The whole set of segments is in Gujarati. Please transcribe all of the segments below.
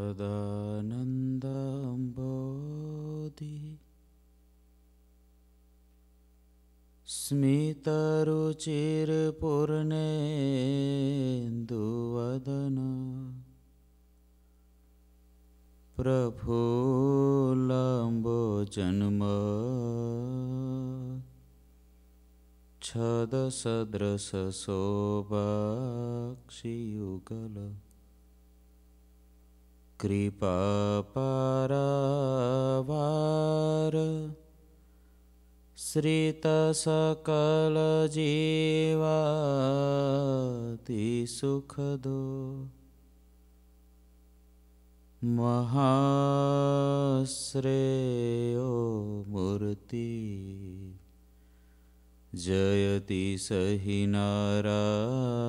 तदानन्दम्बोधि स्मितरुचिर्पूर्णेन्दुवदन प्रफुल्लम्बोजन्म छदसदृशशोभाक्षियुगल कृपापारवार श्रितसकलजीवा सुखदो महाश्रेयो मूर्ति जयति सहि नारायणमुनि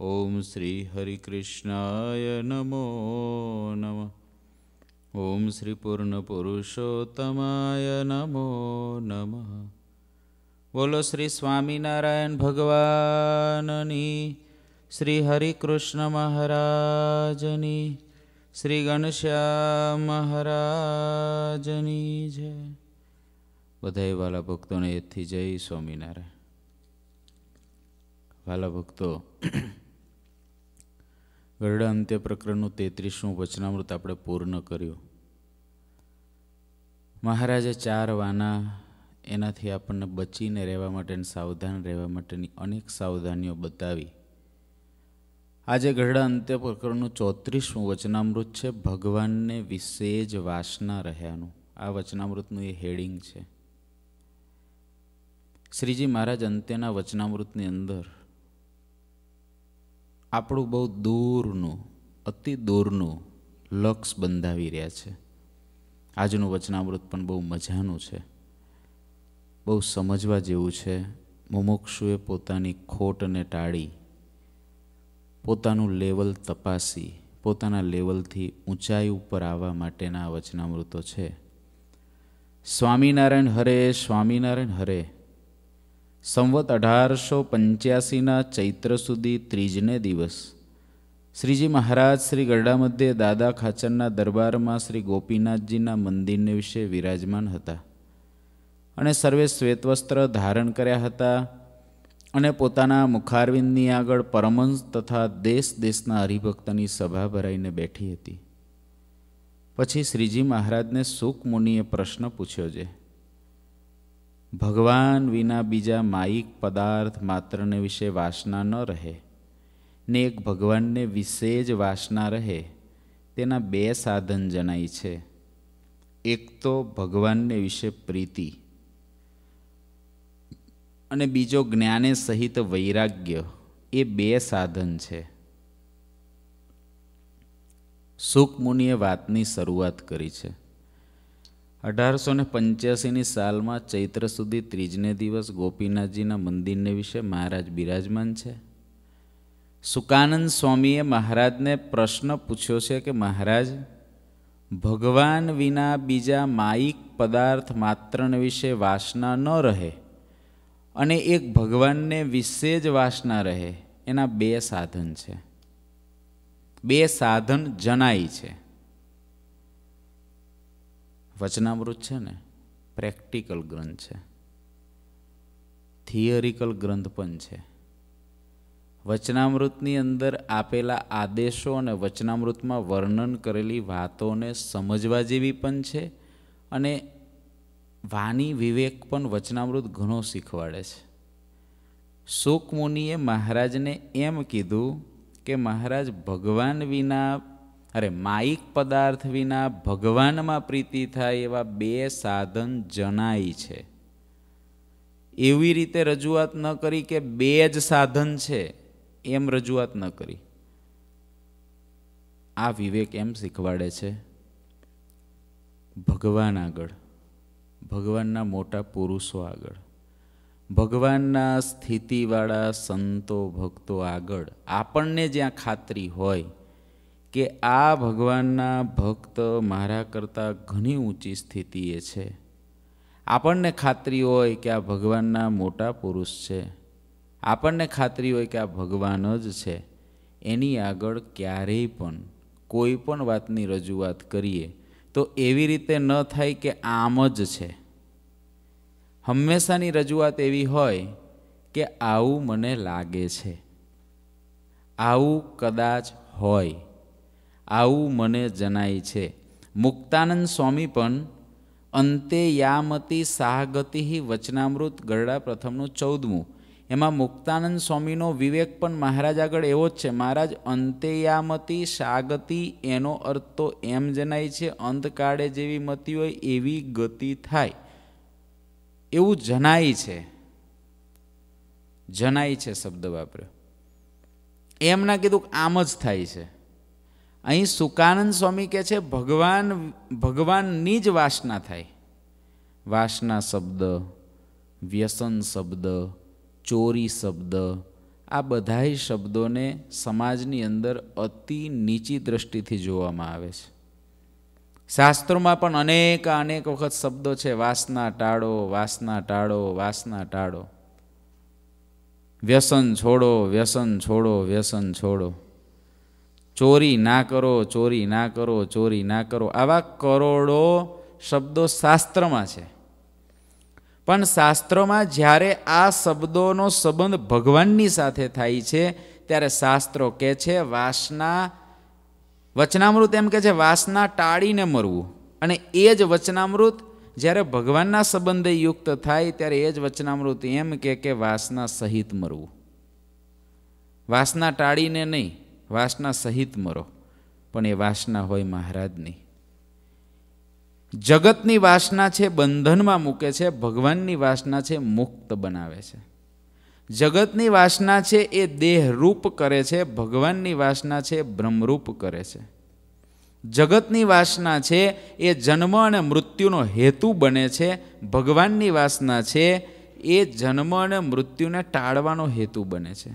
ઓમ શ્રી હરિકૃષ્ણાય નમો નમ ઓમ શ્રી પૂર્ણ પુરુષોત્તમાય નમો નમ બોલો શ્રી સ્વામિનારાયણ ભગવાનની શ્રી હરિકૃષ્ણ મહારાજની શ્રી ઘનશ્યામ મહારાજની જય બધાએ વાલા ભક્તોને એથી જય સ્વામિનારાયણ વાલા ભક્તો ગરડા અંત્ય પ્રકરણનું તેત્રીસમું વચનામૃત આપણે પૂર્ણ કર્યું મહારાજે ચાર વાના એનાથી આપણને બચીને રહેવા માટેની સાવધાન રહેવા માટેની અનેક સાવધાનીઓ બતાવી આજે ગરડા અંત્ય પ્રકરણનું ચોત્રીસમું વચનામૃત છે ભગવાનને વિશે જ વાસના રહ્યાનું આ વચનામૃતનું એ હેડિંગ છે શ્રીજી મહારાજ અંત્યના વચનામૃતની અંદર આપણું બહુ દૂરનું અતિ દૂરનું લક્ષ બંધાવી રહ્યા છે આજનું વચનામૃત પણ બહુ મજાનું છે બહુ સમજવા જેવું છે મુમુક્ષુએ પોતાની ખોટને ટાળી પોતાનું લેવલ તપાસી પોતાના લેવલથી ઊંચાઈ ઉપર આવવા માટેના વચનામૃતો છે સ્વામિનારાયણ હરે સ્વામિનારાયણ હરે સંવત અઢારસો પંચ્યાસીના ચૈત્ર સુધી ત્રીજને દિવસ શ્રીજી મહારાજ શ્રી ગરડા મધ્યે દાદા ખાચરના દરબારમાં શ્રી ગોપીનાથજીના મંદિરને વિશે વિરાજમાન હતા અને સર્વે શ્વેતવસ્ત્ર ધારણ કર્યા હતા અને પોતાના મુખારવિંદની આગળ પરમંશ તથા દેશ દેશના હરિભક્તની સભા ભરાઈને બેઠી હતી પછી શ્રીજી મહારાજને સુખ મુનિએ પ્રશ્ન પૂછ્યો છે ભગવાન વિના બીજા માયિક પદાર્થ માત્રને વિશે વાસના ન રહે ને એક ભગવાનને વિશે જ વાસના રહે તેના બે સાધન જણાય છે એક તો ભગવાનને વિશે પ્રીતિ અને બીજો જ્ઞાને સહિત વૈરાગ્ય એ બે સાધન છે સુખમુનિએ વાતની શરૂઆત કરી છે અઢારસો ને પંચ્યાસીની સાલમાં ચૈત્ર સુધી ત્રીજને દિવસ ગોપીનાથજીના મંદિરને વિશે મહારાજ બિરાજમાન છે સુકાનંદ સ્વામીએ મહારાજને પ્રશ્ન પૂછ્યો છે કે મહારાજ ભગવાન વિના બીજા માયિક પદાર્થ માત્રને વિશે વાસના ન રહે અને એક ભગવાનને વિશે જ વાસના રહે એના બે સાધન છે બે સાધન જણાય છે વચનામૃત છે ને પ્રેક્ટિકલ ગ્રંથ છે થિયરિકલ ગ્રંથ પણ છે વચનામૃતની અંદર આપેલા આદેશો અને વચનામૃતમાં વર્ણન કરેલી વાતોને સમજવા જેવી પણ છે અને વાની વિવેક પણ વચનામૃત ઘણો શીખવાડે છે સુકમુનિએ મહારાજને એમ કીધું કે મહારાજ ભગવાન વિના અરે માયિક પદાર્થ વિના ભગવાનમાં પ્રીતિ થાય એવા બે સાધન જણાય છે એવી રીતે રજૂઆત ન કરી કે બે જ સાધન છે એમ રજૂઆત ન કરી આ વિવેક એમ શીખવાડે છે ભગવાન આગળ ભગવાનના મોટા પુરુષો આગળ ભગવાનના સ્થિતિવાળા સંતો ભક્તો આગળ આપણને જ્યાં ખાતરી હોય કે આ ભગવાનના ભક્ત મારા કરતાં ઘણી ઊંચી સ્થિતિએ છે આપણને ખાતરી હોય કે આ ભગવાનના મોટા પુરુષ છે આપણને ખાતરી હોય કે આ ભગવાન જ છે એની આગળ ક્યારેય પણ કોઈ પણ વાતની રજૂઆત કરીએ તો એવી રીતે ન થાય કે આમ જ છે હંમેશાની રજૂઆત એવી હોય કે આવું મને લાગે છે આવું કદાચ હોય આવું મને જણાય છે મુક્તાનંદ સ્વામી પણ અંતે યામતી સાહગતિ વચનામૃત ગરડા પ્રથમનું ચૌદમું એમાં મુક્તાનંદ સ્વામીનો વિવેક પણ મહારાજ આગળ એવો જ છે મહારાજ અંતેયામતી સાગતિ એનો અર્થ તો એમ જણાય છે અંતકાળે જેવી મતી હોય એવી ગતિ થાય એવું જણાય છે જણાય છે શબ્દ વાપર્યો એમ ના કીધું આમ જ થાય છે અહીં સુકાનંદ સ્વામી કહે છે ભગવાન ભગવાનની જ વાસના થાય વાસના શબ્દ વ્યસન શબ્દ ચોરી શબ્દ આ બધાય શબ્દોને સમાજની અંદર અતિ નીચી દ્રષ્ટિથી જોવામાં આવે છે શાસ્ત્રોમાં પણ અનેક અનેક વખત શબ્દો છે વાસના ટાળો વાસના ટાળો વાસના ટાળો વ્યસન છોડો વ્યસન છોડો વ્યસન છોડો ચોરી ના કરો ચોરી ના કરો ચોરી ના કરો આવા કરોડો શબ્દો શાસ્ત્રમાં છે પણ શાસ્ત્રોમાં જ્યારે આ શબ્દોનો સંબંધ ભગવાનની સાથે થાય છે ત્યારે શાસ્ત્રો કહે છે વાસના વચનામૃત એમ કહે છે વાસના ટાળીને મરવું અને એ જ વચનામૃત જ્યારે ભગવાનના સંબંધે યુક્ત થાય ત્યારે એ જ વચનામૃત એમ કહે કે વાસના સહિત મરવું વાસના ટાળીને નહીં વાસના સહિત મરો પણ એ વાસના હોય મહારાજની જગતની વાસના છે બંધનમાં મૂકે છે ભગવાનની વાસના છે મુક્ત બનાવે છે જગતની વાસના છે એ દેહરૂપ કરે છે ભગવાનની વાસના છે બ્રહ્મરૂપ કરે છે જગતની વાસના છે એ જન્મ અને મૃત્યુનો હેતુ બને છે ભગવાનની વાસના છે એ જન્મ અને મૃત્યુને ટાળવાનો હેતુ બને છે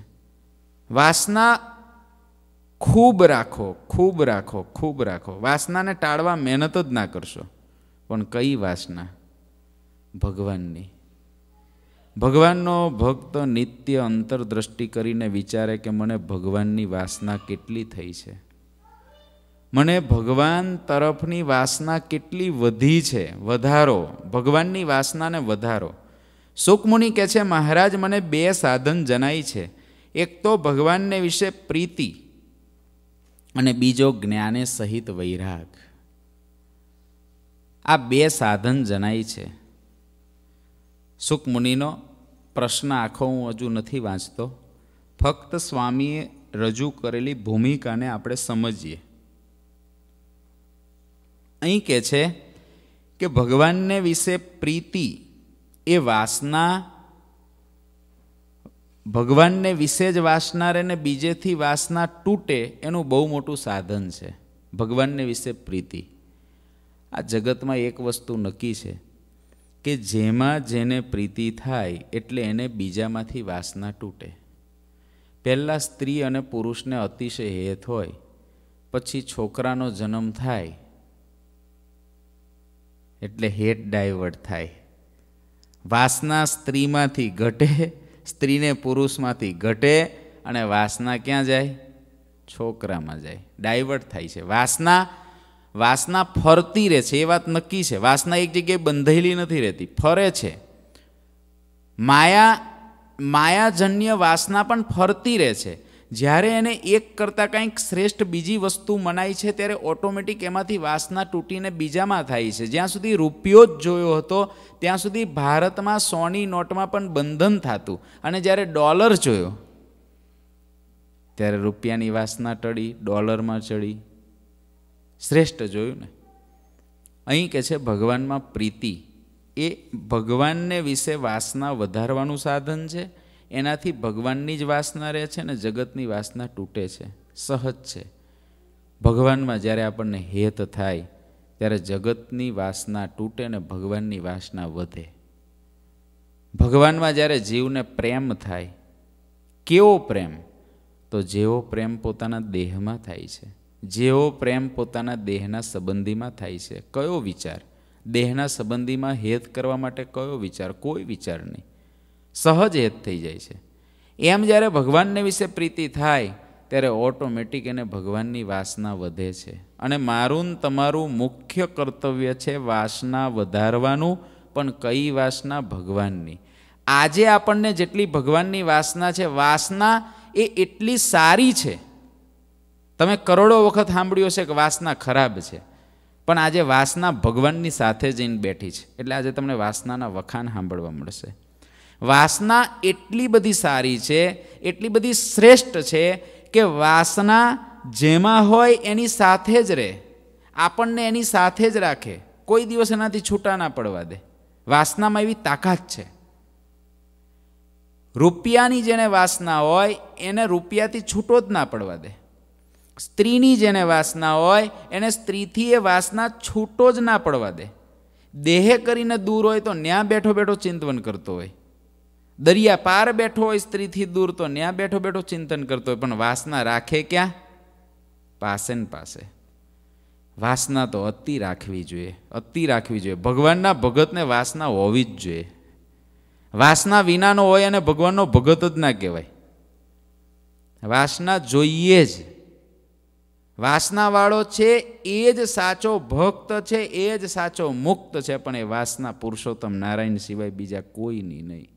વાસના ખૂબ રાખો ખૂબ રાખો ખૂબ રાખો વાસનાને ટાળવા મહેનત જ ના કરશો પણ કઈ વાસના ભગવાનની ભગવાનનો ભક્ત નિત્ય અંતરદ્રષ્ટિ કરીને વિચારે કે મને ભગવાનની વાસના કેટલી થઈ છે મને ભગવાન તરફની વાસના કેટલી વધી છે વધારો ભગવાનની વાસનાને વધારો સુખમુનિ કહે છે મહારાજ મને બે સાધન જણાય છે એક તો ભગવાનને વિશે પ્રીતિ અને બીજો જ્ઞાને સહિત વૈરાગ આ બે સાધન જણાય છે સુખમુનિનો પ્રશ્ન આખો હું હજુ નથી વાંચતો ફક્ત સ્વામીએ રજૂ કરેલી ભૂમિકાને આપણે સમજીએ અહીં કહે છે કે ભગવાનને વિશે પ્રીતિ એ વાસના ભગવાનને વિશે જ વાસનાર અને બીજેથી વાસના તૂટે એનું બહુ મોટું સાધન છે ભગવાનને વિશે પ્રીતિ આ જગતમાં એક વસ્તુ નક્કી છે કે જેમાં જેને પ્રીતિ થાય એટલે એને બીજામાંથી વાસના તૂટે પહેલાં સ્ત્રી અને પુરુષને અતિશય હેત હોય પછી છોકરાનો જન્મ થાય એટલે હેટ ડાયવર્ટ થાય વાસના સ્ત્રીમાંથી ઘટે સ્ત્રીને પુરુષમાંથી ઘટે અને વાસના ક્યાં જાય છોકરામાં જાય ડાયવર્ટ થાય છે વાસના વાસના ફરતી રહે છે એ વાત નક્કી છે વાસના એક જગ્યાએ બંધાયેલી નથી રહેતી ફરે છે માયા માયાજન્ય વાસના પણ ફરતી રહે છે જ્યારે એને એક કરતાં કંઈક શ્રેષ્ઠ બીજી વસ્તુ મનાય છે ત્યારે ઓટોમેટિક એમાંથી વાસના તૂટીને બીજામાં થાય છે જ્યાં સુધી રૂપિયો જ જોયો હતો ત્યાં સુધી ભારતમાં સોની નોટમાં પણ બંધન થતું અને જ્યારે ડોલર જોયો ત્યારે રૂપિયાની વાસના ટળી ડોલરમાં ચડી શ્રેષ્ઠ જોયું ને અહીં કે છે ભગવાનમાં પ્રીતિ એ ભગવાનને વિશે વાસના વધારવાનું સાધન છે એનાથી ભગવાનની જ વાસના રહે છે ને જગતની વાસના તૂટે છે સહજ છે ભગવાનમાં જ્યારે આપણને હેત થાય ત્યારે જગતની વાસના તૂટે ને ભગવાનની વાસના વધે ભગવાનમાં જ્યારે જીવને પ્રેમ થાય કેવો પ્રેમ તો જેવો પ્રેમ પોતાના દેહમાં થાય છે જેવો પ્રેમ પોતાના દેહના સંબંધીમાં થાય છે કયો વિચાર દેહના સંબંધીમાં હેત કરવા માટે કયો વિચાર કોઈ વિચાર નહીં સહજ હેત થઈ જાય છે એમ જ્યારે ભગવાનને વિશે પ્રીતિ થાય ત્યારે ઓટોમેટિક એને ભગવાનની વાસના વધે છે અને મારું તમારું મુખ્ય કર્તવ્ય છે વાસના વધારવાનું પણ કઈ વાસના ભગવાનની આજે આપણને જેટલી ભગવાનની વાસના છે વાસના એ એટલી સારી છે તમે કરોડો વખત સાંભળ્યું હશે કે વાસના ખરાબ છે પણ આજે વાસના ભગવાનની સાથે જઈને બેઠી છે એટલે આજે તમને વાસનાના વખાણ સાંભળવા મળશે વાસના એટલી બધી સારી છે એટલી બધી શ્રેષ્ઠ છે કે વાસના જેમાં હોય એની સાથે જ રહે આપણને એની સાથે જ રાખે કોઈ દિવસ એનાથી છૂટા ના પડવા દે વાસનામાં એવી તાકાત છે રૂપિયાની જેને વાસના હોય એને રૂપિયાથી છૂટો જ ના પડવા દે સ્ત્રીની જેને વાસના હોય એને સ્ત્રીથી એ વાસના છૂટો જ ના પડવા દે દેહ કરીને દૂર હોય તો ન્યા બેઠો બેઠો ચિંતવન કરતો હોય દરિયા પાર બેઠો હોય સ્ત્રીથી દૂર તો ન્યા બેઠો બેઠો ચિંતન કરતો હોય પણ વાસના રાખે ક્યાં પાસે ને પાસે વાસના તો અતિ રાખવી જોઈએ અતિ રાખવી જોઈએ ભગવાનના ભગતને વાસના હોવી જ જોઈએ વાસના વિનાનો હોય અને ભગવાનનો ભગત જ ના કહેવાય વાસના જોઈએ જ વાસનાવાળો છે એ જ સાચો ભક્ત છે એ જ સાચો મુક્ત છે પણ એ વાસના પુરુષોત્તમ નારાયણ સિવાય બીજા કોઈની નહીં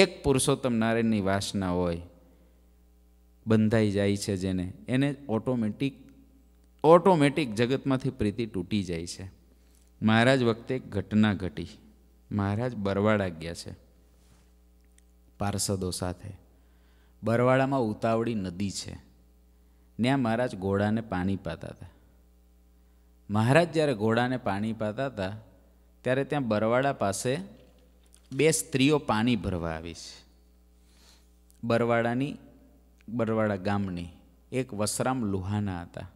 એક પુરુષોત્તમ નારાયણની વાસના હોય બંધાઈ જાય છે જેને એને ઓટોમેટિક ઓટોમેટિક જગતમાંથી પ્રીતિ તૂટી જાય છે મહારાજ વખતે ઘટના ઘટી મહારાજ બરવાડા ગયા છે પાર્ષદો સાથે બરવાડામાં ઉતાવળી નદી છે ત્યાં મહારાજ ઘોડાને પાણી પાતા હતા મહારાજ જ્યારે ઘોડાને પાણી પાતા હતા ત્યારે ત્યાં બરવાડા પાસે બે સ્ત્રીઓ પાણી ભરવા આવી છે બરવાડાની બરવાડા ગામની એક વસરામ લુહાના હતા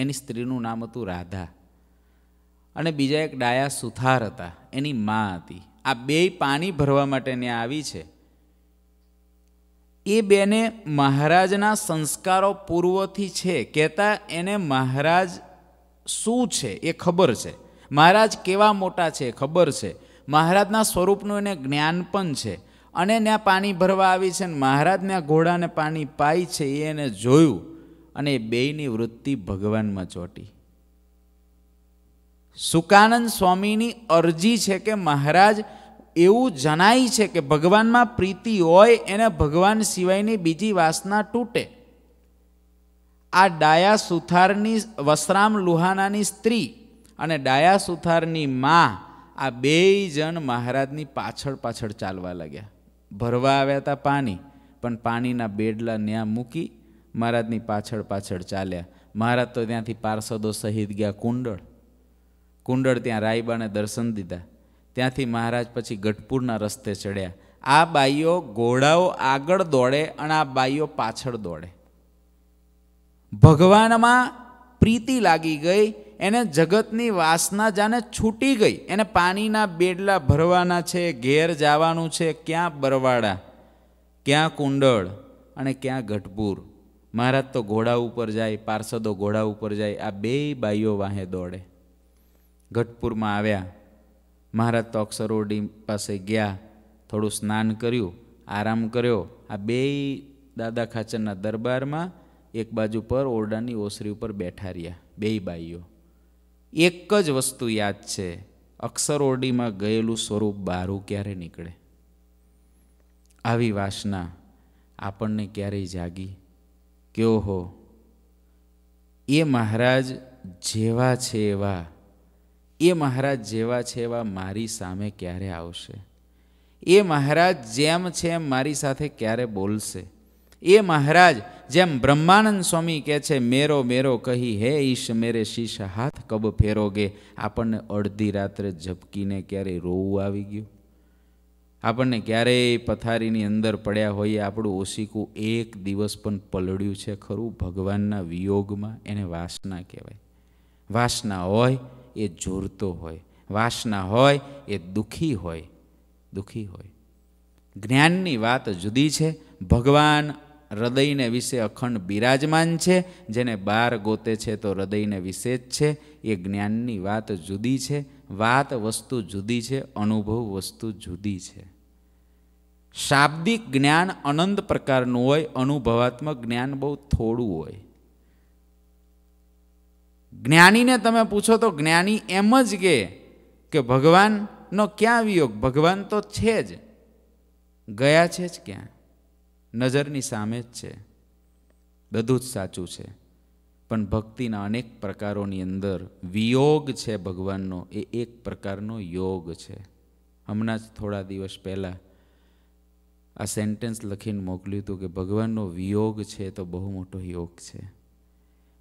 એની સ્ત્રીનું નામ હતું રાધા અને બીજા એક ડાયા સુથાર હતા એની મા હતી આ બે પાણી ભરવા માટે ત્યાં આવી છે એ બેને મહારાજના સંસ્કારો પૂર્વથી છે કહેતા એને મહારાજ શું છે એ ખબર છે મહારાજ કેવા મોટા છે ખબર છે મહારાજના સ્વરૂપનું એને જ્ઞાન પણ છે અને ત્યાં પાણી ભરવા આવી છે અને મહારાજના ઘોડાને પાણી પાય છે એ એને જોયું અને એ બેયની વૃત્તિ ભગવાનમાં ચોટી સુકાનંદ સ્વામીની અરજી છે કે મહારાજ એવું જણાય છે કે ભગવાનમાં પ્રીતિ હોય એને ભગવાન સિવાયની બીજી વાસના તૂટે આ ડાયા સુથારની વસરામ લુહાનાની સ્ત્રી અને ડાયા સુથારની માં આ બે જણ મહારાજની પાછળ પાછળ ચાલવા લાગ્યા ભરવા આવ્યા હતા પાણી પણ પાણીના બેડલા ત્યાં મૂકી મહારાજની પાછળ પાછળ ચાલ્યા મહારાજ તો ત્યાંથી પાર્ષદો સહિત ગયા કુંડળ કુંડળ ત્યાં રાયબાને દર્શન દીધા ત્યાંથી મહારાજ પછી ગઢપુરના રસ્તે ચડ્યા આ બાઈઓ ઘોડાઓ આગળ દોડે અને આ બાઈઓ પાછળ દોડે ભગવાનમાં પ્રીતિ લાગી ગઈ એને જગતની વાસના જાને છૂટી ગઈ એને પાણીના બેડલા ભરવાના છે ઘેર જવાનું છે ક્યાં બરવાડા ક્યાં કુંડળ અને ક્યાં ગઢપુર મહારાજ તો ઘોડા ઉપર જાય પાર્ષદો ઘોડા ઉપર જાય આ બે બાઈઓ વાહે દોડે ગઢપુરમાં આવ્યા મહારાજ તો અક્ષરોડી પાસે ગયા થોડું સ્નાન કર્યું આરામ કર્યો આ બે દાદા ખાચરના દરબારમાં એક બાજુ પર ઓરડાની ઓસરી ઉપર બેઠા રહ્યા બે બાઈઓ એક જ વસ્તુ યાદ છે અક્ષરોડીમાં ગયેલું સ્વરૂપ બારું ક્યારે નીકળે આવી વાસના આપણને ક્યારેય જાગી કયો હો એ મહારાજ જેવા છે એવા એ મહારાજ જેવા છે એવા મારી સામે ક્યારે આવશે એ મહારાજ જેમ છે એમ મારી સાથે ક્યારે બોલશે એ મહારાજ જેમ બ્રહ્માનંદ સ્વામી કહે છે મેરો મેરો કહી હે ઈશ મેરે શીશ હાથ કબ ફેરોગે આપણને અડધી રાત્રે ઝબકીને ક્યારેય રોવું આવી ગયું આપણને ક્યારેય પથારીની અંદર પડ્યા હોઈએ આપણું ઓશીકું એક દિવસ પણ પલળ્યું છે ખરું ભગવાનના વિયોગમાં એને વાસના કહેવાય વાસના હોય એ જોરતો હોય વાસના હોય એ દુઃખી હોય દુઃખી હોય જ્ઞાનની વાત જુદી છે ભગવાન હૃદયને વિશે અખંડ બિરાજમાન છે જેને બાર ગોતે છે તો હૃદયને વિશે જ છે એ જ્ઞાનની વાત જુદી છે વાત વસ્તુ જુદી છે અનુભવ વસ્તુ જુદી છે શાબ્દિક જ્ઞાન અનંત પ્રકારનું હોય અનુભવાત્મક જ્ઞાન બહુ થોડું હોય જ્ઞાનીને તમે પૂછો તો જ્ઞાની એમ જ કે કે ભગવાનનો ક્યાં વિયોગ ભગવાન તો છે જ ગયા છે જ ક્યાં નજરની સામે જ છે બધું જ સાચું છે પણ ભક્તિના અનેક પ્રકારોની અંદર વિયોગ છે ભગવાનનો એ એક પ્રકારનો યોગ છે હમણાં જ થોડા દિવસ પહેલાં આ સેન્ટેન્સ લખીને મોકલ્યું હતું કે ભગવાનનો વિયોગ છે તો બહુ મોટો યોગ છે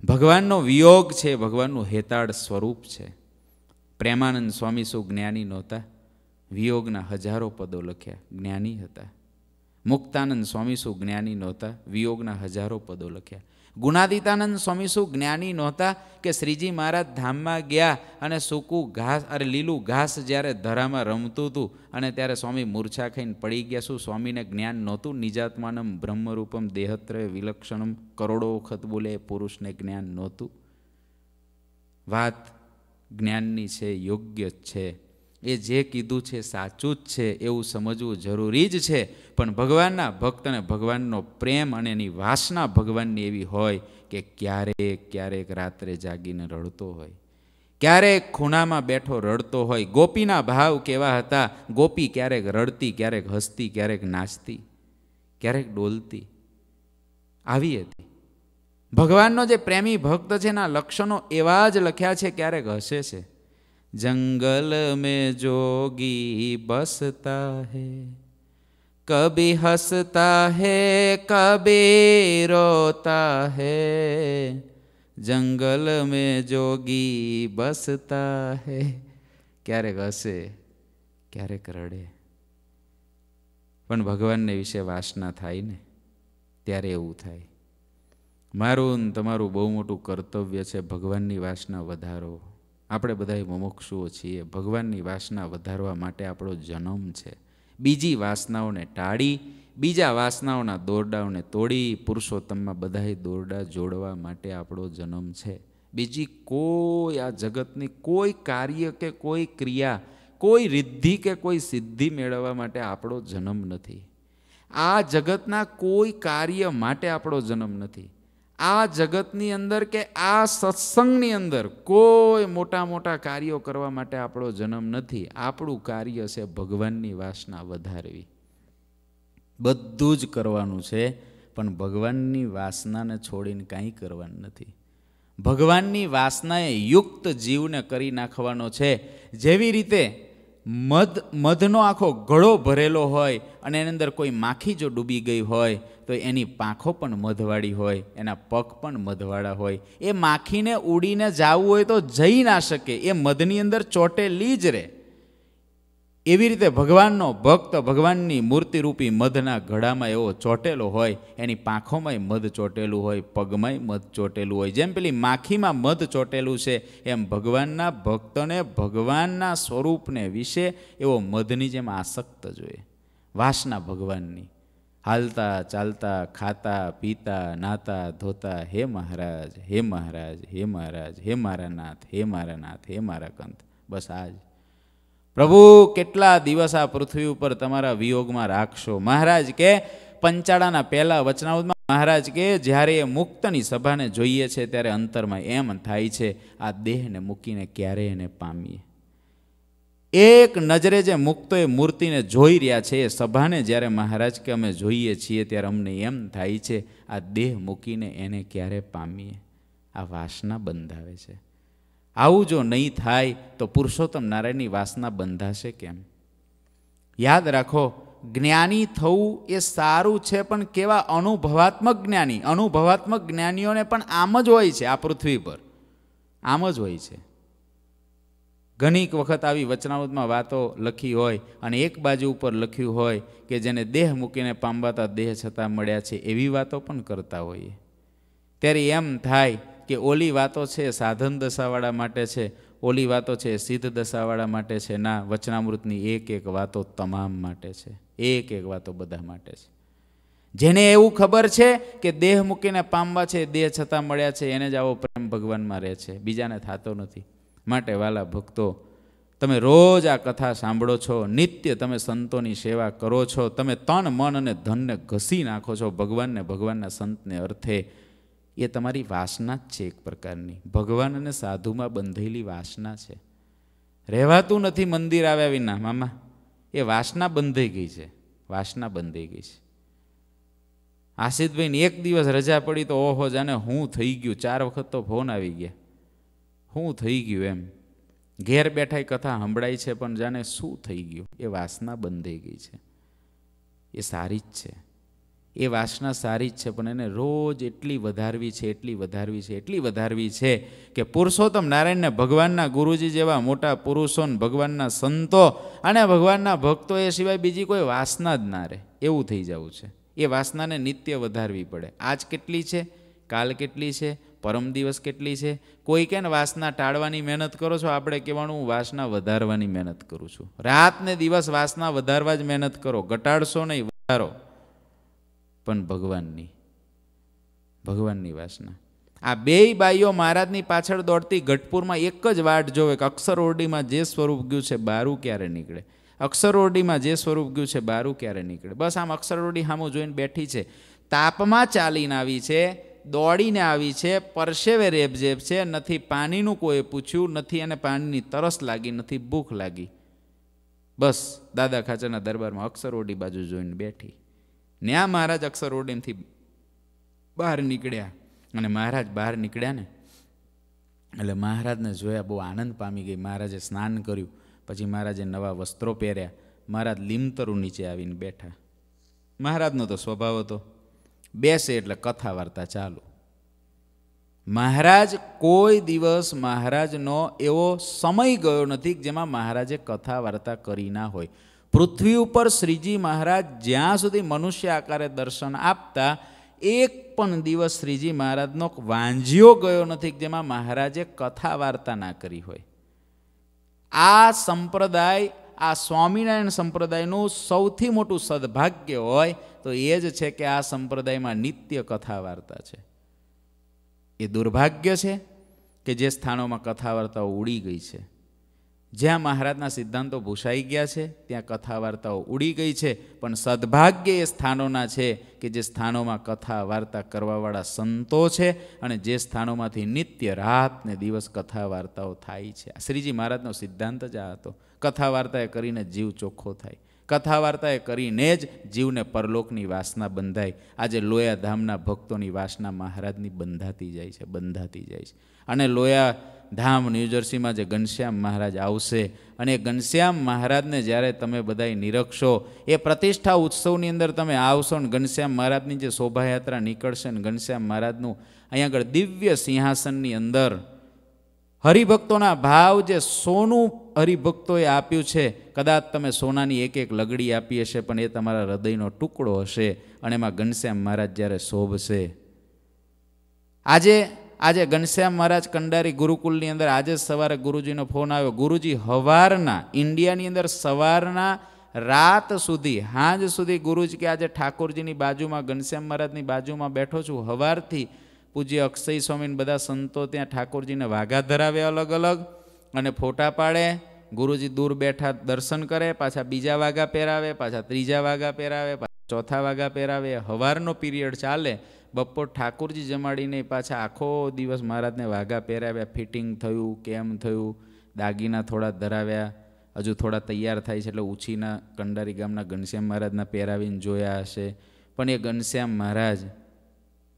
ભગવાનનો વિયોગ છે ભગવાનનું હેતાળ સ્વરૂપ છે પ્રેમાનંદ સ્વામી શું જ્ઞાની નહોતા વિયોગના હજારો પદો લખ્યા જ્ઞાની હતા મુક્તાનંદ સ્વામી શું જ્ઞાની નહોતા વિયોગના હજારો પદો લખ્યા ગુણાદિતાનંદ સ્વામી શું જ્ઞાની નહોતા કે શ્રીજી મહારાજ ધામમાં ગયા અને સૂકું ઘાસ અરે લીલું ઘાસ જ્યારે ધરામાં રમતું હતું અને ત્યારે સ્વામી મૂર્છા ખાઈને પડી ગયા શું સ્વામીને જ્ઞાન નહોતું નિજાત્માનમ બ્રહ્મરૂપમ દેહત્ર વિલક્ષણમ કરોડો વખત બોલે પુરુષને જ્ઞાન નહોતું વાત જ્ઞાનની છે યોગ્ય છે એ જે કીધું છે સાચું જ છે એવું સમજવું જરૂરી જ છે પણ ભગવાનના ભક્તને ભગવાનનો પ્રેમ અને એની વાસના ભગવાનની એવી હોય કે ક્યારેક ક્યારેક રાત્રે જાગીને રડતો હોય ક્યારેક ખૂણામાં બેઠો રડતો હોય ગોપીના ભાવ કેવા હતા ગોપી ક્યારેક રડતી ક્યારેક હસતી ક્યારેક નાચતી ક્યારેક ડોલતી આવી હતી ભગવાનનો જે પ્રેમી ભક્ત છે એના લક્ષણો એવા જ લખ્યા છે ક્યારેક હસે છે જંગલ में જોગી बसता है कभी हंसता है कभी रोता है जंगल में जोगी बसता है ક્યારેક હસે ક્યારેક રડે પણ ભગવાનને વિશે વાસના થાય ને ત્યારે એવું થાય મારું તમારું બહુ મોટું કર્તવ્ય છે ભગવાનની વાસના વધારો આપણે બધા મોમોક્ષુઓ છીએ ભગવાનની વાસના વધારવા માટે આપણો જન્મ છે બીજી વાસનાઓને ટાળી બીજા વાસનાઓના દોરડાઓને તોડી પુરુષોત્તમમાં બધાએ દોરડા જોડવા માટે આપણો જન્મ છે બીજી કોઈ આ જગતની કોઈ કાર્ય કે કોઈ ક્રિયા કોઈ રિદ્ધિ કે કોઈ સિદ્ધિ મેળવવા માટે આપણો જન્મ નથી આ જગતના કોઈ કાર્ય માટે આપણો જન્મ નથી આ જગતની અંદર કે આ સત્સંગની અંદર કોઈ મોટા મોટા કાર્યો કરવા માટે આપણો જન્મ નથી આપણું કાર્ય છે ભગવાનની વાસના વધારવી બધું જ કરવાનું છે પણ ભગવાનની વાસનાને છોડીને કાંઈ કરવાનું નથી ભગવાનની વાસનાએ યુક્ત જીવને કરી નાખવાનો છે જેવી રીતે મધ મધનો આખો ઘડો ભરેલો હોય અને એની અંદર કોઈ માખી જો ડૂબી ગઈ હોય તો એની પાંખો પણ મધવાળી હોય એના પગ પણ મધવાળા હોય એ માખીને ઉડીને જવું હોય તો જઈ ના શકે એ મધની અંદર ચોટેલી જ રહે એવી રીતે ભગવાનનો ભક્ત ભગવાનની મૂર્તિરૂપી મધના ઘડામાં એવો ચોટેલો હોય એની પાંખોમાંય મધ ચોટેલું હોય પગમાંય મધ ચોટેલું હોય જેમ પેલી માખીમાં મધ ચોટેલું છે એમ ભગવાનના ભક્તને ભગવાનના સ્વરૂપને વિશે એવો મધની જેમ આસક્ત જોઈએ વાસના ભગવાનની હાલતા ચાલતા ખાતા પીતા નાતા ધોતા હે મહારાજ હે મહારાજ હે મહારાજ હે મારા નાથ હે મારા નાથ હે મારા કંથ બસ આજ પ્રભુ કેટલા દિવસ આ પૃથ્વી ઉપર તમારા વિયોગમાં રાખશો મહારાજ કે પંચાળાના પહેલા વચનાઓમાં મહારાજ કે જ્યારે એ મુક્તની સભાને જોઈએ છે ત્યારે અંતરમાં એમ થાય છે આ દેહને મૂકીને ક્યારે એને પામીએ એક નજરે જે મુક્તોએ મૂર્તિને જોઈ રહ્યા છે એ સભાને જ્યારે મહારાજ કે અમે જોઈએ છીએ ત્યારે અમને એમ થાય છે આ દેહ મૂકીને એને ક્યારે પામીએ આ વાસના બંધાવે છે આવું જો નહીં થાય તો પુરુષોત્તમ નારાયણની વાસના બંધાશે કેમ યાદ રાખો જ્ઞાની થવું એ સારું છે પણ કેવા અનુભવાત્મક જ્ઞાની અનુભવાત્મક જ્ઞાનીઓને પણ આમ જ હોય છે આ પૃથ્વી પર આમ જ હોય છે ઘણીક વખત આવી વચનામૃતમાં વાતો લખી હોય અને એક બાજુ ઉપર લખ્યું હોય કે જેને દેહ મૂકીને પામવાતા દેહ છતાં મળ્યા છે એવી વાતો પણ કરતા હોઈએ ત્યારે એમ થાય કે ઓલી વાતો છે સાધન દશાવાળા માટે છે ઓલી વાતો છે સિદ્ધ દશાવાળા માટે છે ના વચનામૃતની એક એક વાતો તમામ માટે છે એક એક વાતો બધા માટે છે જેને એવું ખબર છે કે દેહ મૂકીને પામવા છે દેહ છતાં મળ્યા છે એને જ આવો પ્રેમ ભગવાનમાં રહે છે બીજાને થતો નથી માટે વાલા ભક્તો તમે રોજ આ કથા સાંભળો છો નિત્ય તમે સંતોની સેવા કરો છો તમે તન મન અને ધનને ઘસી નાખો છો ભગવાનને ભગવાનના સંતને અર્થે એ તમારી વાસના જ છે એક પ્રકારની ભગવાન અને સાધુમાં બંધેલી વાસના છે રહેવાતું નથી મંદિર આવ્યા વિના મામા એ વાસના બંધાઈ ગઈ છે વાસના બંધાઈ ગઈ છે આસિદભાઈને એક દિવસ રજા પડી તો ઓહો જાને હું થઈ ગયું ચાર વખત તો ફોન આવી ગયા શું થઈ ગયું એમ ઘેર બેઠા કથા સંભળાય છે પણ જાણે શું થઈ ગયું એ વાસના બંધાઈ ગઈ છે એ સારી જ છે એ વાસના સારી જ છે પણ એને રોજ એટલી વધારવી છે એટલી વધારવી છે એટલી વધારવી છે કે પુરુષોત્તમ નારાયણને ભગવાનના ગુરુજી જેવા મોટા પુરુષોને ભગવાનના સંતો અને ભગવાનના ભક્તો એ સિવાય બીજી કોઈ વાસના જ ના રહે એવું થઈ જવું છે એ વાસનાને નિત્ય વધારવી પડે આજ કેટલી છે કાલ કેટલી છે પરમ દિવસ કેટલી છે કોઈ કે ને વાસના ટાળવાની મહેનત કરો છો આપણે કહેવાનું વાસના વધારવાની મહેનત કરું છું રાત ને દિવસ વાસના વધારવા જ મહેનત કરો ઘટાડશો નહીં વધારો પણ ભગવાનની ભગવાનની વાસના આ બેય બાઈઓ મહારાજની પાછળ દોડતી ગઢપુરમાં એક જ વાટ જોવે કે અક્ષરઓરડીમાં જે સ્વરૂપ ગયું છે બારું ક્યારે નીકળે અક્ષરઓરડીમાં જે સ્વરૂપ ગયું છે બારું ક્યારે નીકળે બસ આમ અક્ષરઓરડી સામું જોઈને બેઠી છે તાપમાં ચાલીને આવી છે દોડીને આવી છે પરસેવે રેબઝેબ છે નથી પાણીનું કોઈ પૂછ્યું નથી અને પાણીની તરસ લાગી નથી ભૂખ લાગી બસ દાદા ખાચાના દરબારમાં અક્ષરઓડી બાજુ જોઈને બેઠી ન્યા મહારાજ અક્ષરઓડીમથી બહાર નીકળ્યા અને મહારાજ બહાર નીકળ્યા ને એટલે મહારાજને જોયા બહુ આનંદ પામી ગઈ મહારાજે સ્નાન કર્યું પછી મહારાજે નવા વસ્ત્રો પહેર્યા મહારાજ લીમતરુ નીચે આવીને બેઠા મહારાજનો તો સ્વભાવ હતો બેસે એટલે કથા વાર્તા ચાલુ મહારાજ કોઈ દિવસ મહારાજનો એવો સમય ગયો નથી જેમાં મહારાજે કથા વાર્તા કરી ના હોય પૃથ્વી ઉપર શ્રીજી મહારાજ જ્યાં સુધી મનુષ્ય આકારે દર્શન આપતા એક પણ દિવસ શ્રીજી મહારાજનો વાંજ્યો ગયો નથી જેમાં મહારાજે કથા વાર્તા ના કરી હોય આ સંપ્રદાય આ સ્વામિનારાયણ સંપ્રદાયનું સૌથી મોટું સદભાગ્ય હોય તો એ જ છે કે આ સંપ્રદાયમાં નિત્ય કથા વાર્તા છે એ દુર્ભાગ્ય છે કે જે સ્થાનોમાં કથા વાર્તાઓ ઉડી ગઈ છે જ્યાં મહારાજના સિદ્ધાંતો ભૂસાઈ ગયા છે ત્યાં કથા વાર્તાઓ ઉડી ગઈ છે પણ સદભાગ્ય એ સ્થાનોના છે કે જે સ્થાનોમાં કથા વાર્તા કરવાવાળા સંતો છે અને જે સ્થાનોમાંથી નિત્ય રાત ને દિવસ કથા વાર્તાઓ થાય છે શ્રીજી મહારાજનો સિદ્ધાંત જ આ હતો કથા વાર્તા કરીને જીવ ચોખ્ખો થાય કથા વાર્તાએ કરીને જ જીવને પરલોકની વાસના બંધાય આજે લોયા ધામના ભક્તોની વાસના મહારાજની બંધાતી જાય છે બંધાતી જાય છે અને લોયા ધામ ન્યૂજર્સીમાં જે ઘનશ્યામ મહારાજ આવશે અને એ ઘનશ્યામ મહારાજને જ્યારે તમે બધાએ નિરખશો એ પ્રતિષ્ઠા ઉત્સવની અંદર તમે આવશો ને ઘનશ્યામ મહારાજની જે શોભાયાત્રા નીકળશે ને ઘનશ્યામ મહારાજનું અહીંયા આગળ દિવ્ય સિંહાસનની અંદર હરિભક્તોના ભાવ જે સોનું હરિભક્તોએ આપ્યું છે કદાચ તમે સોનાની એક એક લગડી આપી હશે પણ એ તમારા હૃદયનો ટુકડો હશે અને એમાં ઘનશ્યામ મહારાજ જ્યારે શોભશે આજે આજે ઘનશ્યામ મહારાજ કંડારી ગુરુકુલની અંદર આજે સવારે ગુરુજીનો ફોન આવ્યો ગુરુજી હવારના ઇન્ડિયાની અંદર સવારના રાત સુધી હાંજ સુધી ગુરુજી કે આજે ઠાકોરજીની બાજુમાં ઘનશ્યામ મહારાજની બાજુમાં બેઠો છું હવારથી પૂજ્ય અક્ષય સ્વામીને બધા સંતો ત્યાં ઠાકોરજીને વાઘા ધરાવે અલગ અલગ અને ફોટા પાડે ગુરુજી દૂર બેઠા દર્શન કરે પાછા બીજા વાઘા પહેરાવે પાછા ત્રીજા વાઘા પહેરાવે પાછા ચોથા વાઘા પહેરાવે હવારનો પીરિયડ ચાલે બપોર ઠાકોરજી જમાડીને પાછા આખો દિવસ મહારાજને વાઘા પહેરાવ્યા ફિટિંગ થયું કેમ થયું દાગીના થોડા ધરાવ્યા હજુ થોડા તૈયાર થાય છે એટલે ઉછીના કંડારી ગામના ઘનશ્યામ મહારાજના પહેરાવીને જોયા હશે પણ એ ઘનશ્યામ મહારાજ